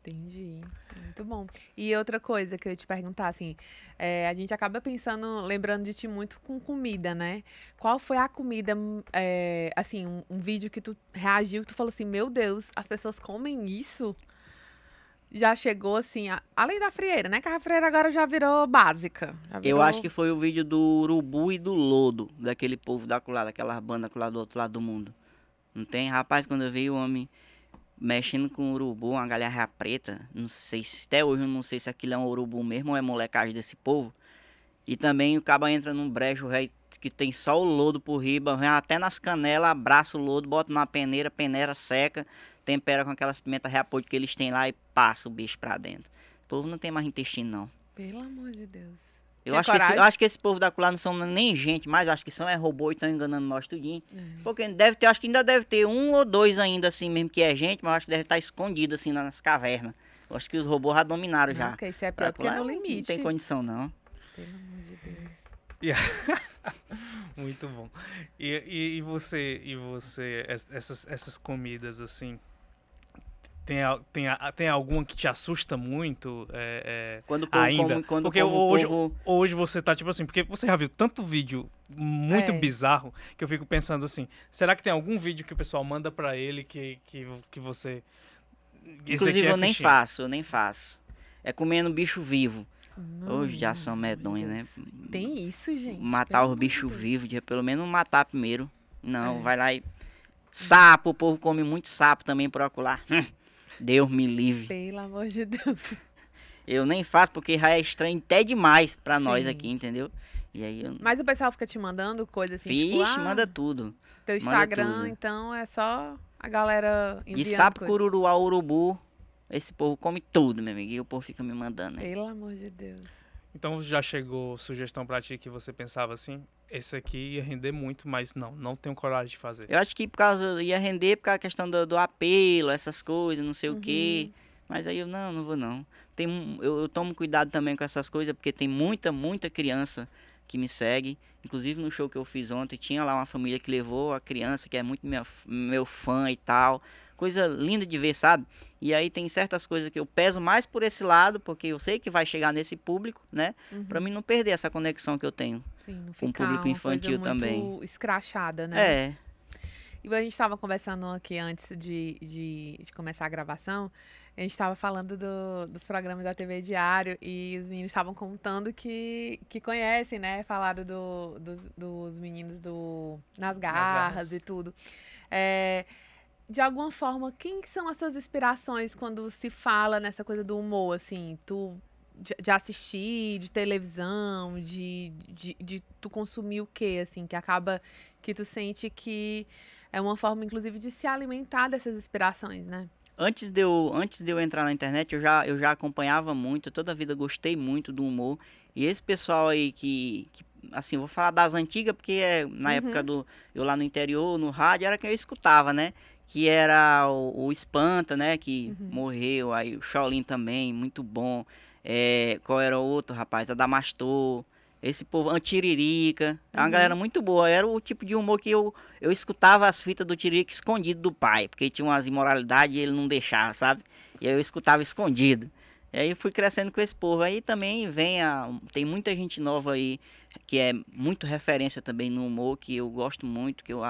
Entendi. Muito bom. E outra coisa que eu ia te perguntar, assim, é, a gente acaba pensando, lembrando de ti muito com comida, né? Qual foi a comida, hum, é, assim, um, um, vídeo que tu reagiu, que tu falou assim, meu Deus, as pessoas comem isso? já chegou assim, a... além da frieira, né? Que a frieira agora já virou básica. Já virou... Eu acho que foi o vídeo do urubu e do lodo, daquele povo da colada, daquela banda colada do outro lado do mundo. Não tem? Rapaz, quando eu vi o homem mexendo com urubu, uma galera preta, não sei se até hoje eu não sei se aquilo é um urubu mesmo ou é molecagem desse povo. E também o caba entra num brejo que tem só o lodo por riba, vem até nas canelas, abraça o lodo, bota na peneira, peneira seca tempera com aquelas pimentas reapoio que eles têm lá e passa o bicho pra dentro. O povo não tem mais intestino, não. Pelo amor de Deus. Eu acho, que esse, eu acho que esse povo da Culá não são nem gente, mas acho que são é robô e estão enganando nós tudinho. É. Porque deve ter, acho que ainda deve ter um ou dois ainda assim mesmo que é gente, mas acho que deve estar tá escondido assim nas cavernas. Eu acho que os robôs já dominaram não, já. Ok, isso é pior porque é no limite. Não tem condição não. Pelo amor de Deus. Yeah. <laughs> Muito bom. E, e, e, você, e você essas, essas comidas assim, tem, tem, tem alguma que te assusta muito é, é, quando povo, ainda? Como, quando porque como hoje, povo... hoje você tá tipo assim, porque você já viu tanto vídeo muito é. bizarro que eu fico pensando assim, será que tem algum vídeo que o pessoal manda para ele que, que, que você... Inclusive é eu nem faço, eu nem faço. É comendo bicho vivo. Hoje já são medonhos, né? Tem isso, gente. Matar os bichos vivos, pelo menos matar primeiro. Não, é. vai lá e... Sapo, o povo come muito sapo também, procurar. Hum. Deus me livre. Pelo amor de Deus. Eu nem faço porque já é estranho até demais para nós aqui, entendeu? E aí eu... Mas o pessoal fica te mandando coisas assim, tipo, Vixe, tipo, ah, manda tudo. Teu Instagram, tudo. então, é só a galera enviando De sapo, coisa. cururuá, urubu, esse povo come tudo, meu amigo. E o povo fica me mandando. Né? Pelo amor de Deus. Então já chegou sugestão para ti que você pensava assim, esse aqui ia render muito, mas não, não tenho coragem de fazer. Eu acho que por causa ia render por causa da questão do, do apelo, essas coisas, não sei uhum. o quê. Uhum. Mas aí eu não, não vou não. Tem, eu, eu tomo cuidado também com essas coisas porque tem muita, muita criança que me segue. Inclusive no show que eu fiz ontem, tinha lá uma família que levou a criança, que é muito minha, meu fã e tal coisa linda de ver, sabe? E aí tem certas coisas que eu peso mais por esse lado, porque eu sei que vai chegar nesse público, né? Uhum. Para mim não perder essa conexão que eu tenho Sim, não com o público infantil também. escrachada, né? É. E a gente estava conversando aqui antes de, de, de, começar a gravação, a gente estava falando do, dos programas da TV Diário e os meninos estavam contando que, que conhecem, né? Falaram do, do dos meninos do Nas Garras, Nas garras. e tudo. É, de alguma forma, quem são as suas inspirações quando se fala nessa coisa do humor, assim? Tu de, de assistir, de televisão, de, de, de, tu consumir o quê, assim, que acaba que tu sente que é uma forma, inclusive, de se alimentar dessas inspirações, né? Antes de eu, antes de eu entrar na internet, eu já, eu já acompanhava muito, toda a vida gostei muito do humor. E esse pessoal aí que, que assim, vou falar das antigas, porque é, na uhum. época do eu lá no interior, no rádio, era que eu escutava, né? que era o, o Espanta, né? Que uhum. morreu, aí o Shaolin também, muito bom. É, qual era o outro, rapaz? Adamastor. Esse povo, Antiririca, é uma galera uhum. muito boa. Era o tipo de humor que eu, eu escutava as fitas do Tiririca escondido do pai, porque tinha umas imoralidades e ele não deixava, sabe? E aí eu escutava escondido. E aí fui crescendo com esse povo. Aí também vem a. Tem muita gente nova aí que é muito referência também no humor, que eu gosto muito, que eu,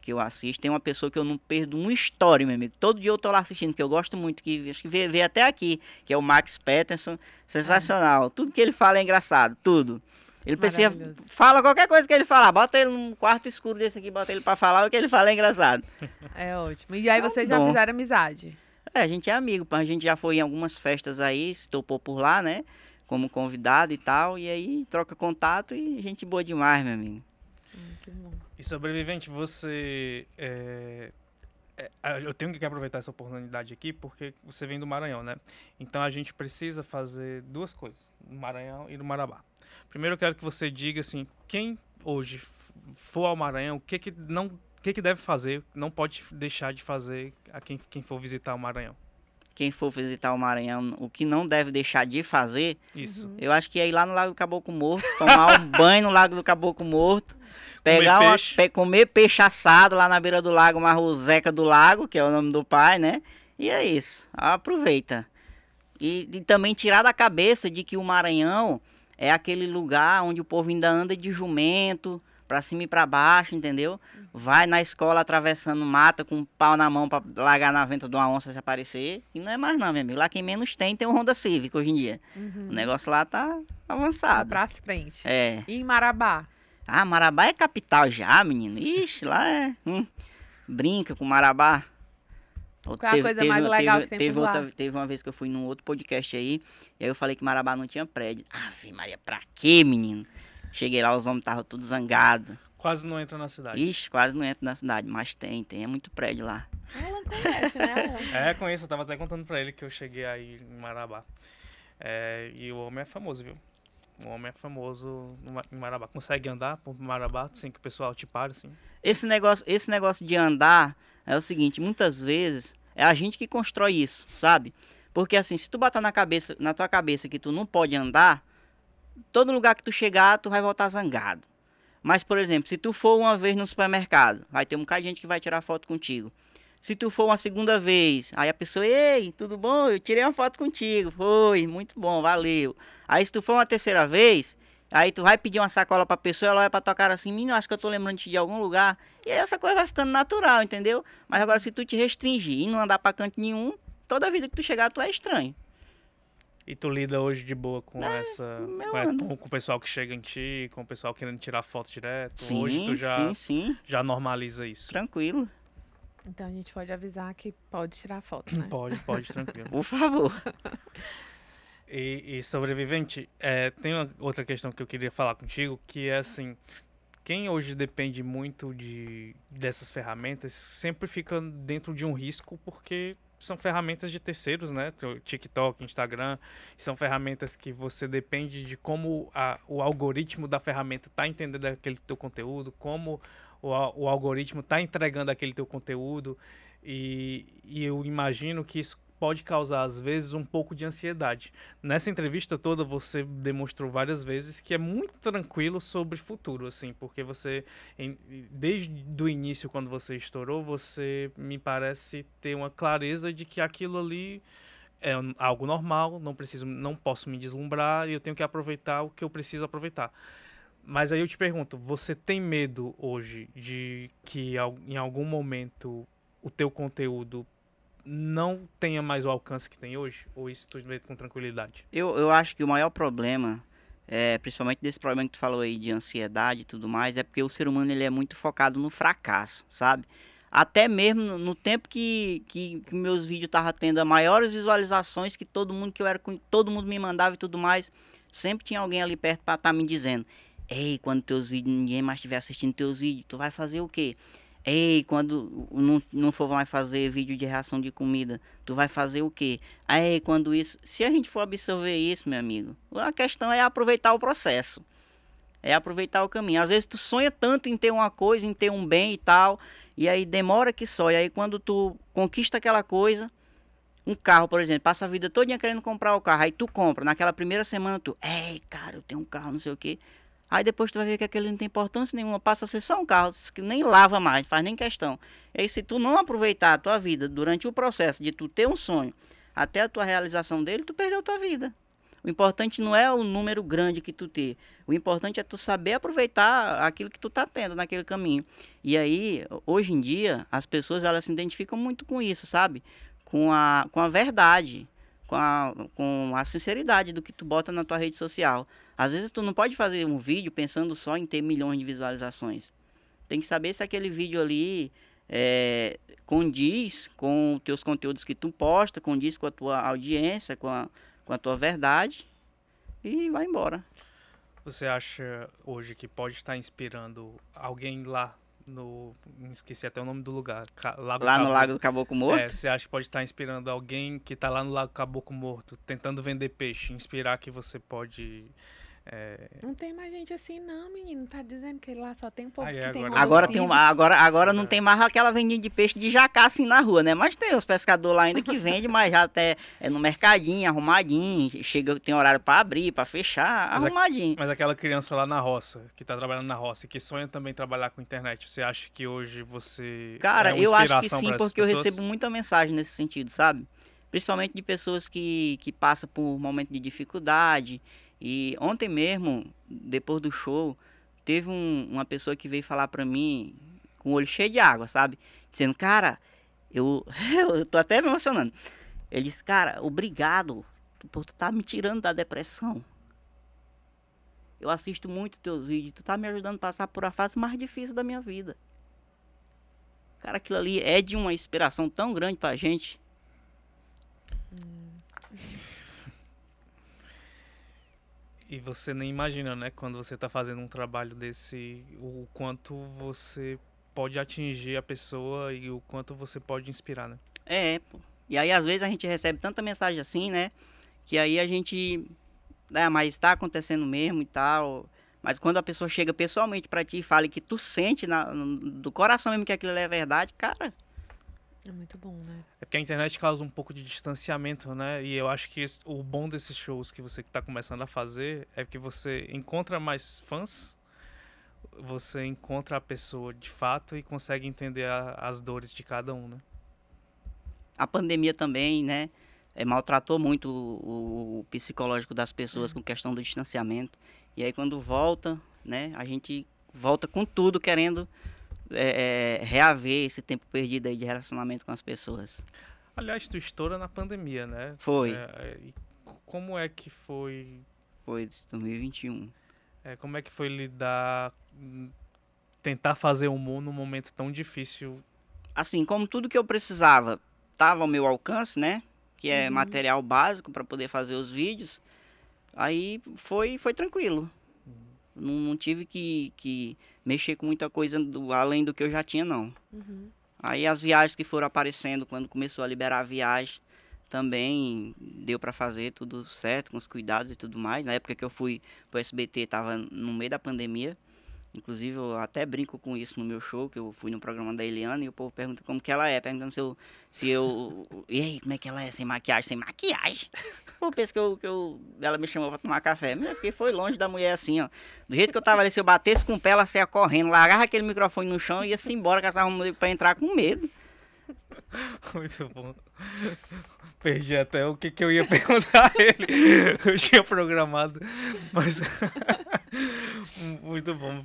que eu assisto, tem uma pessoa que eu não perdo uma história, meu amigo. Todo dia eu tô lá assistindo, que eu gosto muito, que acho que vê, até aqui, que é o Max Peterson. Sensacional. Ah. Tudo que ele fala é engraçado, tudo. Ele precisa. Fala qualquer coisa que ele falar. Bota ele num quarto escuro desse aqui, bota ele pra falar, o que ele fala é engraçado. <laughs> É ótimo. E aí vocês já fizeram amizade? É, a gente é amigo, a gente já foi em algumas festas aí, se topou por lá, né? Como convidado e tal. E aí troca contato e gente boa demais, meu amigo. Hum, bom. E sobrevivente, você. é, é eu tenho que aproveitar essa oportunidade aqui porque você vem do Maranhão, né? Então a gente precisa fazer duas coisas, no Maranhão e no Marabá. Primeiro eu quero que você diga assim, quem hoje for ao Maranhão, o que que não, o que que deve fazer, não pode deixar de fazer a quem, quem for visitar o Maranhão? quem for visitar o Maranhão, o que não deve deixar de fazer, Isso. Uhum. eu acho que é ir lá no Lago do Caboclo Morto, tomar um <laughs> banho no Lago do Caboclo Morto, pegar comer, uma, peixe. Pe, comer peixe assado lá na beira do lago, uma roseca do lago, que é o nome do pai, né? E é isso, aproveita. E, e também tirar da cabeça de que o Maranhão é aquele lugar onde o povo ainda anda de jumento, para cima e para baixo, entendeu? vai na escola atravessando mata com um pau na mão para largar na venta de uma onça se aparecer. E não é mais não, meu amigo. Lá quem menos tem tem um Honda Civic hoje em dia. Uhum. O negócio lá tá avançado. Tá pra frente. É. E em Marabá? Ah, Marabá é capital já, menino. Ixi, lá é... Hum. Brinca com Marabá. Qual é teve, a coisa teve, mais legal teve, que tem teve, outra, teve uma vez que eu fui num outro podcast aí, e aí eu falei que Marabá não tinha prédio. Ave Maria, pra quê, menino? Cheguei lá, os homens estavam todos zangados. Quase não entra na cidade. Ixi, quase não entra na cidade, mas tem, tem, é muito prédio lá. Ah, ela conhece, né? <laughs> é, conheço, eu tava até contando pra ele que eu cheguei aí em Marabá. É, e o homem é famoso, viu? O homem é famoso em Marabá. Consegue andar por Marabá sem que o pessoal te pare, assim? Esse negócio, esse negócio de andar é o seguinte, muitas vezes é a gente que constrói isso, sabe? Porque assim, se tu botar na cabeça, na tua cabeça que tu não pode andar, todo lugar que tu chegar, tu vai voltar zangado. Mas, por exemplo, se tu for uma vez no supermercado, vai ter um bocado de gente que vai tirar foto contigo. Se tu for uma segunda vez, aí a pessoa, ei, tudo bom? Eu tirei uma foto contigo. Foi, muito bom, valeu. Aí se tu for uma terceira vez, aí tu vai pedir uma sacola pra pessoa, ela vai pra tua cara assim, menino, acho que eu tô lembrando de algum lugar. E aí essa coisa vai ficando natural, entendeu? Mas agora se tu te restringir e não andar pra canto nenhum, toda vida que tu chegar tu é estranho. E tu lida hoje de boa com é, essa. É, com, com, o pessoal que chega em ti, com o pessoal querendo tirar foto direto. Sim, hoje tu já, sim, sim. já normaliza isso. Tranquilo. Então a gente pode avisar que pode tirar foto, né? <laughs> Pode, pode, tranquilo. Por favor. <laughs> E, e sobrevivente, é, tem uma outra questão que eu queria falar contigo, que é assim, quem hoje depende muito de, dessas ferramentas sempre fica dentro de um risco porque são ferramentas de terceiros, né? TikTok, Instagram, são ferramentas que você depende de como a, o algoritmo da ferramenta está entendendo aquele teu conteúdo, como o, o algoritmo está entregando aquele teu conteúdo. E, e eu imagino que isso pode causar, às vezes, um pouco de ansiedade. Nessa entrevista toda, você demonstrou várias vezes que é muito tranquilo sobre futuro, assim, porque você, em, desde o início, quando você estourou, você me parece ter uma clareza de que aquilo ali é algo normal, não preciso, não posso me deslumbrar e eu tenho que aproveitar o que eu preciso aproveitar. Mas aí eu te pergunto, você tem medo hoje de que em algum momento o teu conteúdo não tenha mais o alcance que tem hoje? Ou isso tu vê com tranquilidade? Eu, eu acho que o maior problema, é, principalmente desse problema que tu falou aí de ansiedade e tudo mais, é porque o ser humano ele é muito focado no fracasso, sabe? Até mesmo no, tempo que, que, que, meus vídeos estavam tendo as maiores visualizações, que todo mundo que eu era todo mundo me mandava e tudo mais, sempre tinha alguém ali perto para estar tá me dizendo: Ei, quando teus vídeos, ninguém mais estiver assistindo teus vídeos, tu vai fazer o quê? Ei, quando não, não for mais fazer vídeo de reação de comida, tu vai fazer o quê? Ei, quando isso. Se a gente for absorver isso, meu amigo, a questão é aproveitar o processo. É aproveitar o caminho. Às vezes tu sonha tanto em ter uma coisa, em ter um bem e tal, e aí demora que só. E aí quando tu conquista aquela coisa, um carro, por exemplo, passa a vida toda querendo comprar o carro, aí tu compra, naquela primeira semana tu, ei, cara, eu tenho um carro, não sei o quê. Aí depois tu vai ver que aquele não tem importância nenhuma, passa a ser só um carro, que nem lava mais, faz nem questão. E aí, se tu não aproveitar a tua vida durante o processo de tu ter um sonho até a tua realização dele, tu perdeu a tua vida. O importante não é o número grande que tu ter. O importante é tu saber aproveitar aquilo que tu tá tendo naquele caminho. E aí, hoje em dia, as pessoas elas se identificam muito com isso, sabe? Com a, com a verdade com a, com a sinceridade do que tu bota na tua rede social. Às vezes tu não pode fazer um vídeo pensando só em ter milhões de visualizações. Tem que saber se aquele vídeo ali é, condiz com os teus conteúdos que tu posta, condiz com a tua audiência, com a, com a tua verdade e vai embora. Você acha hoje que pode estar inspirando alguém lá no. Esqueci até o nome do lugar. Lago lá no Lago do Caboclo é, Morto? É, você acha que pode estar inspirando alguém que está lá no Lago Caboclo Morto, tentando vender peixe, inspirar que você pode é... Não tem mais gente assim, não, menino. Tá dizendo que lá só tem um povo Aí, que agora... tem agora tem uma, Agora, agora não é. tem mais aquela vendinha de peixe de jacá assim na rua, né? Mas tem os pescadores lá ainda que vende, mas já até é no mercadinho, arrumadinho. Chega, tem horário para abrir, para fechar, mas arrumadinho. A, mas aquela criança lá na roça, que tá trabalhando na roça e que sonha também trabalhar com internet, você acha que hoje você. Cara, é eu acho que sim, porque pessoas? eu recebo muita mensagem nesse sentido, sabe? Principalmente de pessoas que, que passam por momento de dificuldade e ontem mesmo, depois do show, teve um, uma pessoa que veio falar para mim com o olho cheio de água, sabe? Dizendo, cara, eu, <laughs> eu tô até me emocionando. Ele disse, cara, obrigado por tu tá me tirando da depressão. Eu assisto muito teus vídeos, tu tá me ajudando a passar por a fase mais difícil da minha vida. Cara, aquilo ali é de uma inspiração tão grande pra gente. e você nem imagina, né, quando você está fazendo um trabalho desse, o quanto você pode atingir a pessoa e o quanto você pode inspirar, né? É, pô. E aí às vezes a gente recebe tanta mensagem assim, né, que aí a gente, né, ah, mas está acontecendo mesmo e tal. Mas quando a pessoa chega pessoalmente para ti e fala que tu sente na, no, do coração mesmo que aquilo é verdade, cara, é muito bom, né? É porque a internet causa um pouco de distanciamento, né? E eu acho que o bom desses shows que você está começando a fazer é que você encontra mais fãs, você encontra a pessoa de fato e consegue entender a, as dores de cada um, né? A pandemia também, né? É, maltratou muito o, o, psicológico das pessoas uhum. com questão do distanciamento. E aí quando volta, né? A gente volta com tudo, querendo é, é, reaver esse tempo perdido aí de relacionamento com as pessoas. Aliás, tu estoura na pandemia, né? Foi. É, é como é que foi? Foi 2021. É, como é que foi lidar, hum, tentar fazer humor num momento tão difícil? Assim, como tudo que eu precisava estava ao meu alcance, né? Que é uhum. material básico para poder fazer os vídeos. Aí foi, foi tranquilo. Uhum. Não, não tive que, que mexer com muita coisa do, além do que eu já tinha, não. Uhum. Aí as viagens que foram aparecendo quando começou a liberar a viagem também deu para fazer tudo certo, com os cuidados e tudo mais. Na época que eu fui pro SBT, tava no meio da pandemia. Inclusive, eu até brinco com isso no meu show, que eu fui no programa da Eliana e o povo pergunta como que ela é, perguntando se eu. Se eu <laughs> e aí, como é que ela é? Sem maquiagem? Sem maquiagem? Pô, <laughs> penso que, eu, que eu, ela me chamou pra tomar café. porque foi longe da mulher assim, ó. Do jeito que eu tava ali, se eu batesse com o pé, ela saia correndo, largava aquele microfone no chão e ia-se embora, essa um pra entrar com medo. <laughs> Muito bom. Perdi até o que, que eu ia perguntar a ele. Eu tinha programado. Mas. Muito bom.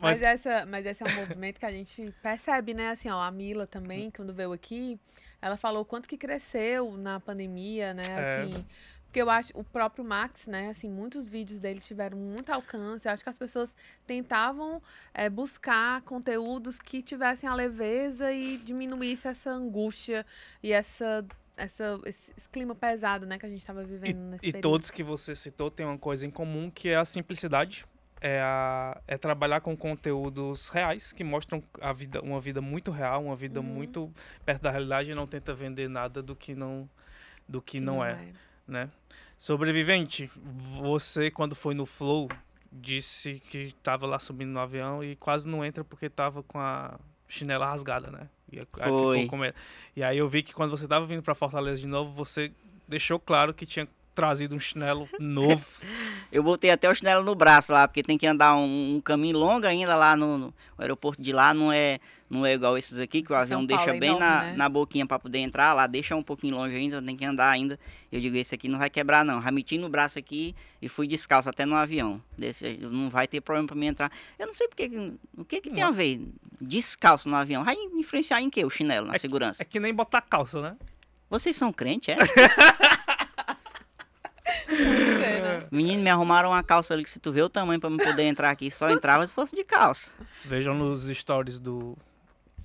Mas... Mas, essa, mas esse é um movimento que a gente percebe, né? Assim, ó, a Mila também, quando veio aqui, ela falou o quanto que cresceu na pandemia, né? É. Assim, é. Porque eu acho, o próprio Max, né? Assim, muitos vídeos dele tiveram muito alcance. Eu acho que as pessoas tentavam é, buscar conteúdos que tivessem a leveza e diminuísse essa angústia e essa essa, esse, esse, clima pesado, né, que a gente estava vivendo e, nesse E todos que você citou têm uma coisa em comum, que é a simplicidade. É, a, é trabalhar com conteúdos reais que mostram a vida, uma vida muito real, uma vida uhum. muito perto da realidade e não tenta vender nada do que não, do que, que não, não é, é, né? Sobrevivente, você quando foi no Flow disse que estava lá subindo no avião e quase não entra porque estava com a chinela rasgada, né? E aí, Foi. Ficou com medo. e aí eu vi que quando você tava vindo para Fortaleza de novo, você deixou claro que tinha trazido um chinelo novo. <laughs> eu botei até o chinelo no braço lá, porque tem que andar um, um caminho longo ainda lá no, no aeroporto de lá, não é, não é igual esses aqui, que o avião deixa bem na, né? na boquinha para poder entrar, lá deixa um pouquinho longe ainda, tem que andar ainda. Eu digo, esse aqui não vai quebrar não. Já meti no braço aqui e fui descalço até no avião. Desse, não vai ter problema para mim entrar. Eu não sei porque, o que que tem não. a ver descalço no avião? Vai influenciar em que o chinelo, na é segurança? Que, é que nem botar calça, né? Vocês são crente, é? <laughs> É. Menino, me arrumaram uma calça ali que se tu vê o tamanho pra me poder entrar aqui, só entrava se fosse de calça. Vejam nos stories do.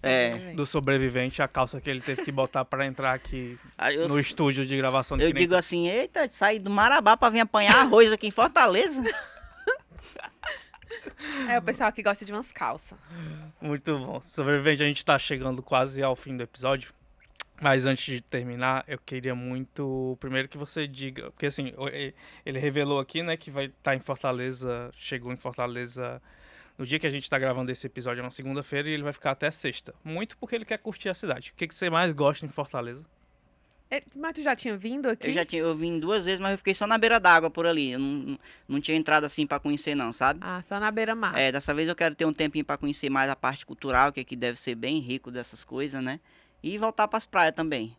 É. Do sobrevivente, a calça que ele teve que botar pra entrar aqui ah, eu, no estúdio de gravação. eu digo nem... assim, eita, saí do Marabá pra vir apanhar arroz aqui em Fortaleza. É o pessoal que gosta de umas calças. Muito bom. Sobrevivente, a gente tá chegando quase ao fim do episódio. Mas antes de terminar, eu queria muito, primeiro que você diga, porque assim, ele revelou aqui, né, que vai estar tá em Fortaleza, chegou em Fortaleza no dia que a gente está gravando esse episódio, é uma segunda-feira, e ele vai ficar até sexta. Muito porque ele quer curtir a cidade. O que, que você mais gosta em Fortaleza? É, mas tu já tinha vindo aqui? Eu já tinha, eu vim duas vezes, mas eu fiquei só na beira d'água por ali. Eu não, não tinha entrado assim para conhecer não, sabe? Ah, só na beira-mar. É, dessa vez eu quero ter um tempinho para conhecer mais a parte cultural, que aqui é deve ser bem rico dessas coisas, né? E voltar para as praias também.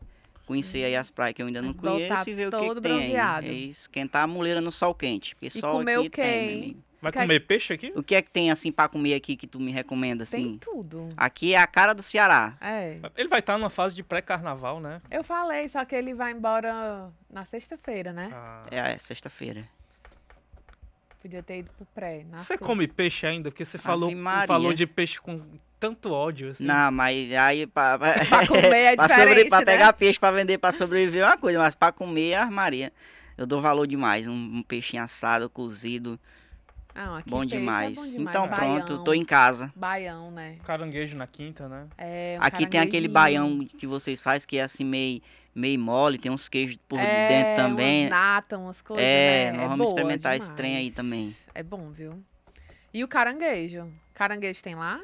Conhecer aí uhum. as praias que eu ainda não voltar conheço e ver o que, que tem aí. E é esquentar a muleira no sol quente. Porque e sol comer aqui o quê? tem, Vai é comer peixe aqui? O que é que tem assim para comer aqui que tu me recomenda assim? Tem tudo. Aqui é a cara do Ceará. É. Ele vai estar tá numa fase de pré-carnaval, né? Eu falei, só que ele vai embora na sexta-feira, né? Ah. É, é sexta-feira. Podia ter ido pro pré. Você come peixe ainda? Porque você falou, falou de peixe com tanto ódio assim. Não, mas aí pra, pra comer é <laughs> diferente Para né? pegar peixe para vender para sobreviver é uma coisa, mas para comer é armaria. Eu dou valor demais. Um, um peixinho assado, cozido. Ah, bom, é demais. É bom então demais. Então pronto, baião, tô em casa. Baião, né? Caranguejo na quinta, né? É, um aqui tem aquele baião que vocês fazem que é assim meio, meio mole, tem uns queijos por é, dentro também. nata, umas coisas. É, né? nós é vamos experimentar demais. esse trem aí também. É bom, viu? E o caranguejo? Caranguejo tem lá?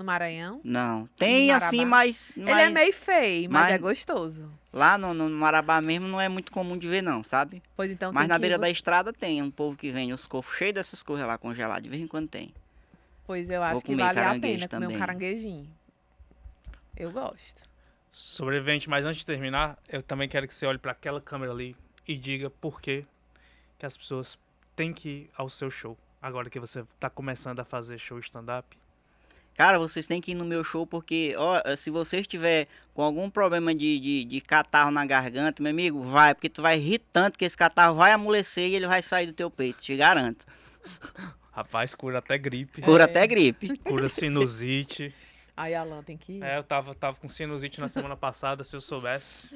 No Maranhão? Não. Tem assim, mas, mas, Ele é, é meio feio, mas, mas é gostoso. Lá no, no, Marabá mesmo não é muito comum de ver, não, sabe? Pois então. Mas na beira da estrada tem um povo que vende os cofres cheios dessas coisas lá congeladas. De vez em quando tem. Pois eu acho Vou que vale a pena também. comer um caranguejinho. Eu gosto. Sobrevivente, mas antes de terminar, eu também quero que você olhe para aquela câmera ali e diga por que, que as pessoas têm que ir ao seu show. Agora que você está começando a fazer show stand-up, Cara, vocês têm que ir no meu show porque, ó, eh, se você estiver com algum problema de, de, de, catarro na garganta, meu amigo, vai, porque tu vai rir tanto que esse catarro vai amolecer e ele vai sair do teu peito, te garanto. <laughs> Rapaz, cura até gripe. Cura é. até gripe. <laughs> Cura sinusite. Aí Alan tem que ir. É, eu tava, tava com sinusite na semana passada, se eu soubesse.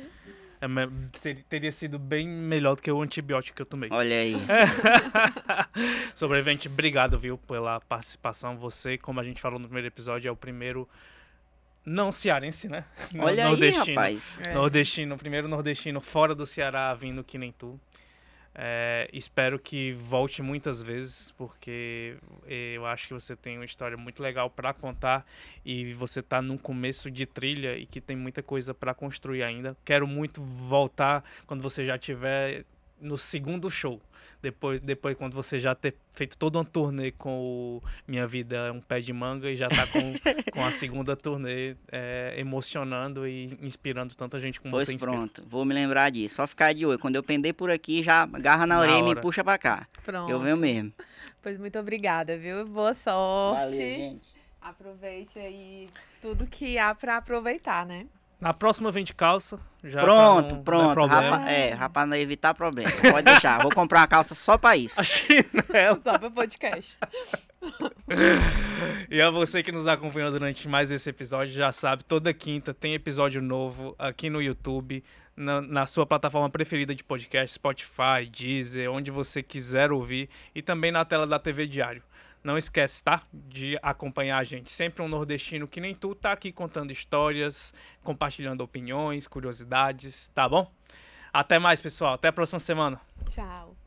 É teria sido bem melhor do que o antibiótico que eu tomei. Olha aí. <laughs> Sobrevivente, obrigado, viu, pela participação. Você, como a gente falou no primeiro episódio, é o primeiro não cearense, né? Olha nordestino, aí, rapaz. É. Nordestino, é. primeiro nordestino fora do Ceará vindo que nem tu. É, espero que volte muitas vezes, porque eu acho que você tem uma história muito legal para contar e você está num começo de trilha e que tem muita coisa para construir ainda. Quero muito voltar quando você já tiver no segundo show. Depois, depois quando você já ter feito todo um turnê com o Minha Vida é um Pé de Manga e já tá com, <laughs> com a segunda turnê é, emocionando e inspirando tanta gente como pois você inspira. pronto, vou me lembrar disso. Só ficar de olho. Quando eu pender por aqui, já agarra na, orelha e me puxa pra cá. Pronto. Eu venho mesmo. Pois muito obrigada, viu? Boa sorte. Valeu, gente. Aproveite aí tudo que há para aproveitar, né? Na próxima vem de calça. Já pronto, não, pronto. Não é, rapa, é, rapaz, não evitar problema. Pode deixar. Vou comprar uma calça só pra isso. <laughs> A chinela. Só pra podcast. e a você que nos acompanhou durante mais esse episódio, já sabe, toda quinta tem episódio novo aqui no YouTube, na, na sua plataforma preferida de podcast, Spotify, Deezer, onde você quiser ouvir, e também na tela da TV Diário. Não esquece, tá? De acompanhar a gente. Sempre um nordestino que nem tu tá aqui contando histórias, compartilhando opiniões, curiosidades, tá bom? Até mais, pessoal. Até a próxima semana. Tchau.